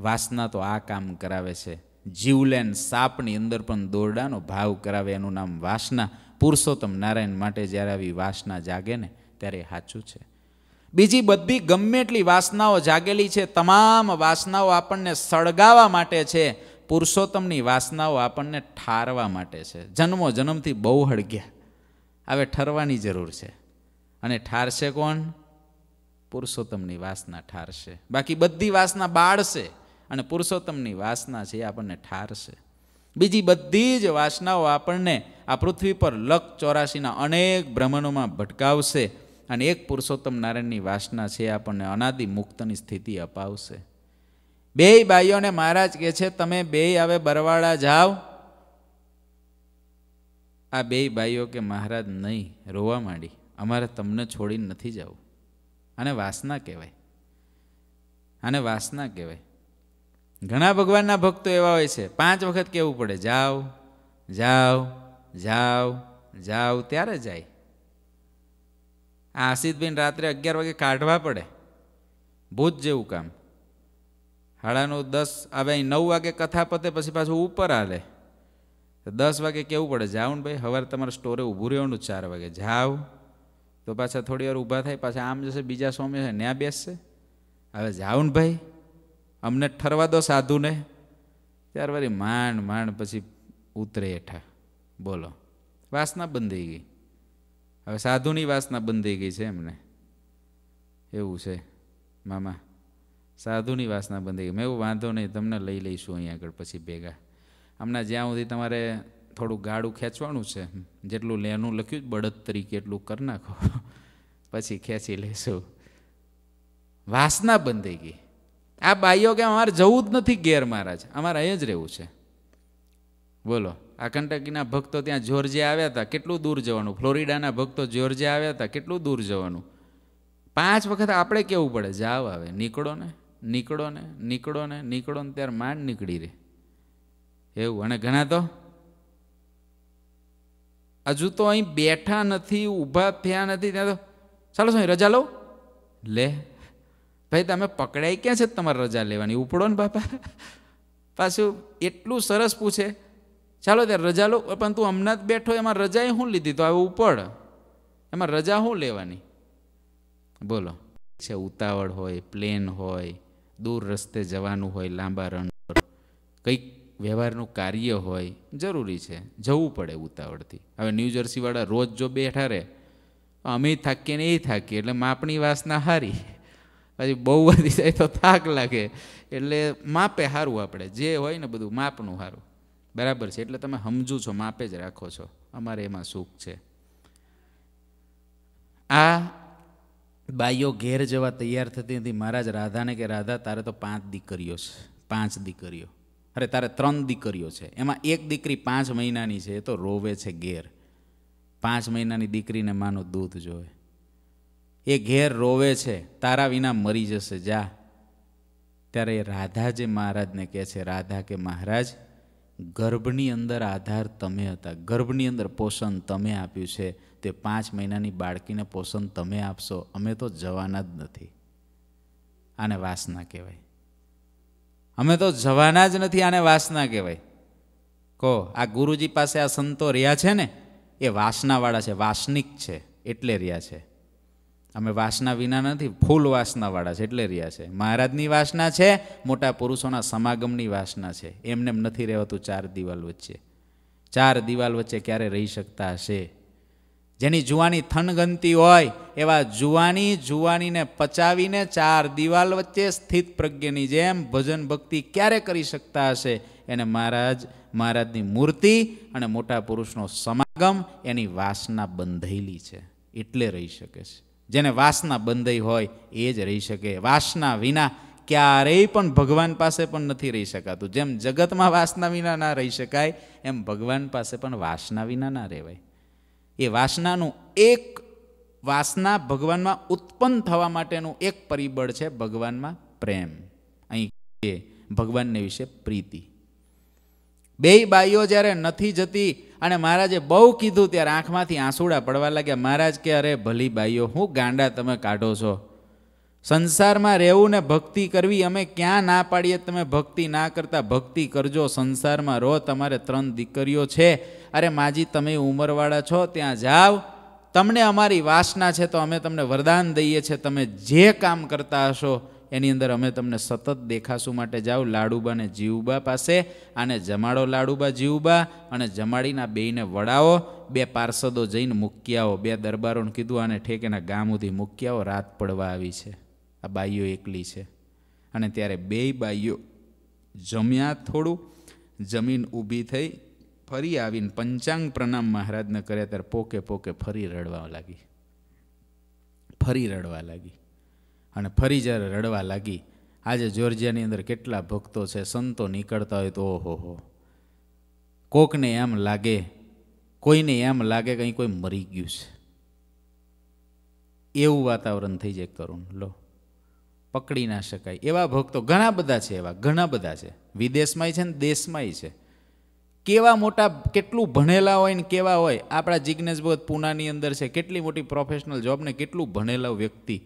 વાસના તો આ કામ કરાવે છે જીવલેન સાપની અંદર પણ દોરડાનો ભાવ કરાવે એનું નામ વાસના પુરુષોત્તમ નારાયણ માટે જ્યારે આવી વાસના જાગે ને ત્યારે એ સાચું છે બીજી બધી ગમે એટલી વાસનાઓ જાગેલી છે તમામ વાસનાઓ આપણને સળગાવા માટે છે પુરુષોત્તમની વાસનાઓ આપણને ઠારવા માટે છે જન્મો જન્મથી બહુ હળગ્યા હવે ઠરવાની જરૂર છે અને ઠારશે કોણ પુરુષોત્તમની વાસના ઠારશે બાકી બધી વાસના બાળશે અને પુરુષોત્તમની વાસના છે એ આપણને ઠારશે બીજી બધી જ વાસનાઓ આપણને આ પૃથ્વી પર લક ચોરાસીના અનેક ભ્રમણોમાં ભટકાવશે અને એક પુરુષોત્તમ નારાયણની વાસના છે આપણને અનાદિ મુક્તની સ્થિતિ અપાવશે બે ભાઈઓને મહારાજ કહે છે તમે બે હવે બરવાળા જાઓ આ બે ભાઈઓ કે મહારાજ નહીં રોવા માંડી અમારે તમને છોડીને નથી જવું આને વાસના કહેવાય આને વાસના કહેવાય ઘણા ભગવાનના ભક્તો એવા હોય છે પાંચ વખત કહેવું પડે જાઓ જાઓ જાઓ જાઓ ત્યારે જાય આ આસિદબેન રાત્રે અગિયાર વાગે કાઢવા પડે ભૂત જેવું કામ હાડાનું દસ હવે નવ વાગે કથા પતે પછી પાછું ઉપર હાલે દસ વાગે કેવું પડે જાઓ ને ભાઈ સવારે તમારે સ્ટોરે ઊભું રહેવાનું ચાર વાગે જાઓ તો પાછા થોડી વાર ઊભા થાય પાછા આમ જશે બીજા સ્વામી સોમે ત્યાં બેસશે હવે જાઓ ને ભાઈ અમને ઠરવા દો સાધુને ત્યાર વળી માંડ માંડ પછી ઉતરે હેઠા બોલો વાસના બંધાઈ ગઈ હવે સાધુની વાસના બંધાઈ ગઈ છે એમને એવું છે મામા સાધુની વાસના બંધાઈ ગઈ મેં એવું વાંધો નહીં તમને લઈ લઈશું અહીંયા આગળ પછી ભેગા હમણાં જ્યાં સુધી તમારે થોડું ગાળું ખેંચવાનું છે જેટલું લેનું લખ્યું જ બળદ તરીકે એટલું કરી નાખો પછી ખેંચી લઈશું વાસના બંધાઈ ગઈ આ બાઈઓ કે અમારે જવું જ નથી ઘેર મહારાજ અમારે અહીં જ રહેવું છે બોલો આ કંટકીના ભક્તો ત્યાં જ્યોર્જિયા આવ્યા હતા કેટલું દૂર જવાનું ફ્લોરિડાના ભક્તો જ્યોર્જિયા આવ્યા હતા કેટલું દૂર જવાનું પાંચ વખત આપણે કેવું પડે જાવ આવે નીકળો ને નીકળો ને નીકળો ને નીકળો ને ત્યારે માંડ નીકળી રહે એવું અને ઘણા તો હજુ તો અહીં બેઠા નથી ઊભા થયા નથી ત્યાં તો ચાલો શું રજા લઉં લે ભાઈ તમે પકડાઈ ક્યાં છે તમારે રજા લેવાની ઉપડો ને બાપા પાછું એટલું સરસ પૂછે ચાલો ત્યારે રજા લો પણ તું હમણાં જ બેઠો એમાં રજાએ શું લીધી તો હવે ઉપડ એમાં રજા શું લેવાની બોલો છે ઉતાવળ હોય પ્લેન હોય દૂર રસ્તે જવાનું હોય લાંબા રન પર કંઈક વ્યવહારનું કાર્ય હોય જરૂરી છે જવું પડે ઉતાવળથી હવે ન્યૂ જર્સીવાળા રોજ જો બેઠા રહે અમે થાકીએ ને એ થાકીએ એટલે માપણી વાસના હારી પછી બહુ વધી જાય તો થાક લાગે એટલે માપે સારું આપણે જે હોય ને બધું માપનું સારું બરાબર છે એટલે તમે સમજુ છો માપે જ રાખો છો અમારે એમાં સુખ છે આ બાઈઓ ઘેર જવા તૈયાર થતી હતી મહારાજ રાધાને કે રાધા તારે તો પાંચ દીકરીઓ છે પાંચ દીકરીઓ અરે તારે ત્રણ દીકરીઓ છે એમાં એક દીકરી પાંચ મહિનાની છે એ તો રોવે છે ઘેર પાંચ મહિનાની દીકરીને માનો દૂધ જોવે એ ઘેર રોવે છે તારા વિના મરી જશે જા ત્યારે રાધા જે મહારાજને કહે છે રાધા કે મહારાજ ગર્ભની અંદર આધાર તમે હતા ગર્ભની અંદર પોષણ તમે આપ્યું છે તે પાંચ મહિનાની બાળકીને પોષણ તમે આપશો અમે તો જવાના જ નથી આને વાસના કહેવાય અમે તો જવાના જ નથી આને વાસના કહેવાય કહો આ ગુરુજી પાસે આ સંતો રહ્યા છે ને એ વાસનાવાળા છે વાસનિક છે એટલે રહ્યા છે અમે વાસના વિના નથી ફૂલ વાસનાવાળા છે એટલે રહ્યા છે મહારાજની વાસના છે મોટા પુરુષોના સમાગમની વાસના છે એમને એમ નથી રહેવાતું ચાર દિવાલ વચ્ચે ચાર દિવાલ વચ્ચે ક્યારે રહી શકતા હશે જેની જુવાની થનગંતી હોય એવા જુવાની જુવાનીને પચાવીને ચાર દિવાલ વચ્ચે સ્થિત પ્રજ્ઞની જેમ ભજન ભક્તિ ક્યારે કરી શકતા હશે એને મહારાજ મહારાજની મૂર્તિ અને મોટા પુરુષનો સમાગમ એની વાસના બંધાયેલી છે એટલે રહી શકે છે જેને વાસના બંધાઈ હોય એ જ રહી શકે વાસના વિના ક્યારેય પણ ભગવાન પાસે પણ નથી રહી શકાતું જેમ જગતમાં વાસના વિના ના રહી શકાય એમ ભગવાન પાસે પણ વાસના વિના ના રહેવાય એ વાસનાનું એક વાસના ભગવાનમાં ઉત્પન્ન થવા માટેનું એક પરિબળ છે ભગવાનમાં પ્રેમ અહીં ભગવાનને વિશે પ્રીતિ બે બાઈઓ જ્યારે નથી જતી અને મહારાજે બહુ કીધું ત્યારે આંખમાંથી આંસુડા પડવા લાગ્યા મહારાજ કે અરે ભલી બાઈઓ હું ગાંડા તમે કાઢો છો સંસારમાં રહેવું ને ભક્તિ કરવી અમે ક્યાં ના પાડીએ તમે ભક્તિ ના કરતા ભક્તિ કરજો સંસારમાં રહો તમારે ત્રણ દીકરીઓ છે અરે માજી તમે ઉંમરવાળા છો ત્યાં જાઓ તમને અમારી વાસના છે તો અમે તમને વરદાન દઈએ છીએ તમે જે કામ કરતા હશો એની અંદર અમે તમને સતત દેખાશું માટે જાઓ લાડુબા ને જીવબા પાસે આને જમાડો લાડુબા જીવબા અને જમાડીના બેયને વડાવો બે પાર્ષદો જઈને મૂક્યાઓ બે દરબારોને કીધું આને ઠેકેના ગામ સુધી મૂક્યાઓ રાત પડવા આવી છે આ બાઈઓ એકલી છે અને ત્યારે બે બાઈઓ જમ્યા થોડું જમીન ઊભી થઈ ફરી આવીને પંચાંગ પ્રણામ મહારાજને કર્યા ત્યારે પોકે પોકે ફરી રડવા લાગી ફરી રડવા લાગી અને ફરી જ્યારે રડવા લાગી આજે જોર્જિયાની અંદર કેટલા ભક્તો છે સંતો નીકળતા હોય તો ઓહો હો કોકને એમ લાગે કોઈને એમ લાગે કે અહીં કોઈ મરી ગયું છે એવું વાતાવરણ થઈ જાય કરુણ લો પકડી ના શકાય એવા ભક્તો ઘણા બધા છે એવા ઘણા બધા છે વિદેશમાંય છે ને દેશમાંય છે કેવા મોટા કેટલું ભણેલા હોય ને કેવા હોય આપણા જિજ્ઞેશ ભગત પૂનાની અંદર છે કેટલી મોટી પ્રોફેશનલ જોબ ને કેટલું ભણેલા વ્યક્તિ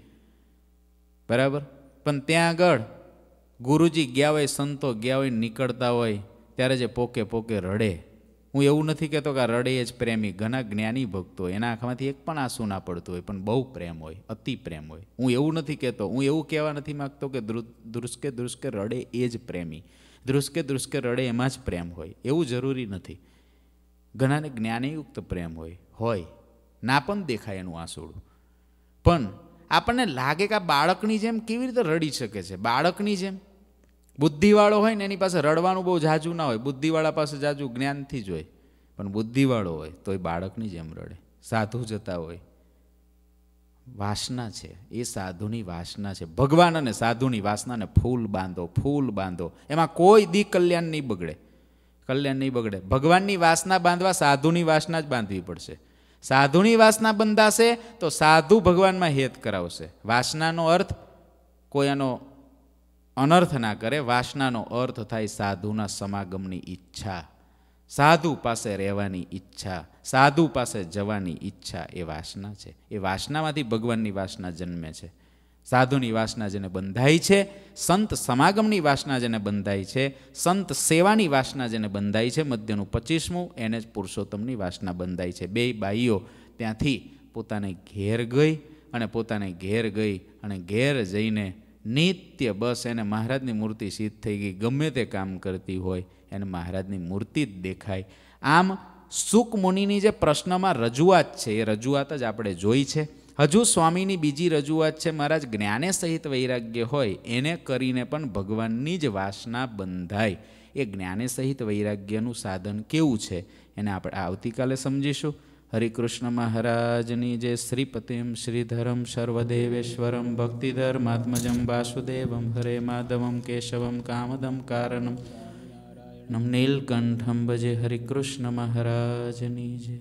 બરાબર પણ ત્યાં આગળ ગુરુજી ગયા હોય સંતો ગયા હોય નીકળતા હોય ત્યારે જે પોકે પોકે રડે હું એવું નથી કહેતો કે આ રડે એ જ પ્રેમી ઘણા જ્ઞાની ભક્તો એના આંખમાંથી એક પણ આંસુ ના પડતું હોય પણ બહુ પ્રેમ હોય અતિ પ્રેમ હોય હું એવું નથી કહેતો હું એવું કહેવા નથી માગતો કે ધ્રુસકે ધ્રુસકે રડે એ જ પ્રેમી ધ્રુસકે ધ્રુસકે રડે એમાં જ પ્રેમ હોય એવું જરૂરી નથી ઘણાને જ્ઞાનયુક્ત પ્રેમ હોય હોય ના પણ દેખાય એનું આંસુડું પણ આપણને લાગે કે આ બાળકની જેમ કેવી રીતે રડી શકે છે બાળકની જેમ બુદ્ધિવાળો હોય ને એની પાસે રડવાનું બહુ જાજુ ના હોય બુદ્ધિવાળા પાસે જાજુ જ્ઞાનથી જ હોય પણ બુદ્ધિવાળો હોય તો એ બાળકની જેમ રડે સાધુ જતા હોય વાસના છે એ સાધુની વાસના છે ભગવાન અને સાધુની વાસનાને ફૂલ બાંધો ફૂલ બાંધો એમાં કોઈ દી કલ્યાણ નહીં બગડે કલ્યાણ નહીં બગડે ભગવાનની વાસના બાંધવા સાધુની વાસના જ બાંધવી પડશે સાધુની વાસના બંધાશે તો સાધુ ભગવાનમાં હેત કરાવશે વાસનાનો અર્થ કોઈ એનો અનર્થ ના કરે વાસનાનો અર્થ થાય સાધુના સમાગમની ઈચ્છા સાધુ પાસે રહેવાની ઈચ્છા સાધુ પાસે જવાની ઈચ્છા એ વાસના છે એ વાસનામાંથી ભગવાનની વાસના જન્મે છે સાધુની વાસના જેને બંધાઈ છે સંત સમાગમની વાસના જેને બંધાઈ છે સંત સેવાની વાસના જેને બંધાઈ છે મધ્યનું પચીસમું એને જ પુરુષોત્તમની વાસના બંધાઈ છે બે બાઈઓ ત્યાંથી પોતાને ઘેર ગઈ અને પોતાને ઘેર ગઈ અને ઘેર જઈને નિત્ય બસ એને મહારાજની મૂર્તિ સિદ્ધ થઈ ગઈ ગમે તે કામ કરતી હોય એને મહારાજની મૂર્તિ જ દેખાય આમ સુકમુનિની જે પ્રશ્નમાં રજૂઆત છે એ રજૂઆત જ આપણે જોઈ છે હજુ સ્વામીની બીજી રજૂઆત છે મહારાજ જ્ઞાને સહિત વૈરાગ્ય હોય એને કરીને પણ ભગવાનની જ વાસના બંધાય એ જ્ઞાને સહિત વૈરાગ્યનું સાધન કેવું છે એને આપણે આવતીકાલે સમજીશું હરિકૃષ્ણ મહારાજની જે શ્રીપતિમ શ્રીધરમ સર્વદેવેશ્વરમ ભક્તિધર્માત્મજમ વાસુદેવમ હરે માધવમ કેશવમ કામદમ કારણમ નમ નીલકંઠમ ભજે હરિકૃષ્ણ મહારાજની જય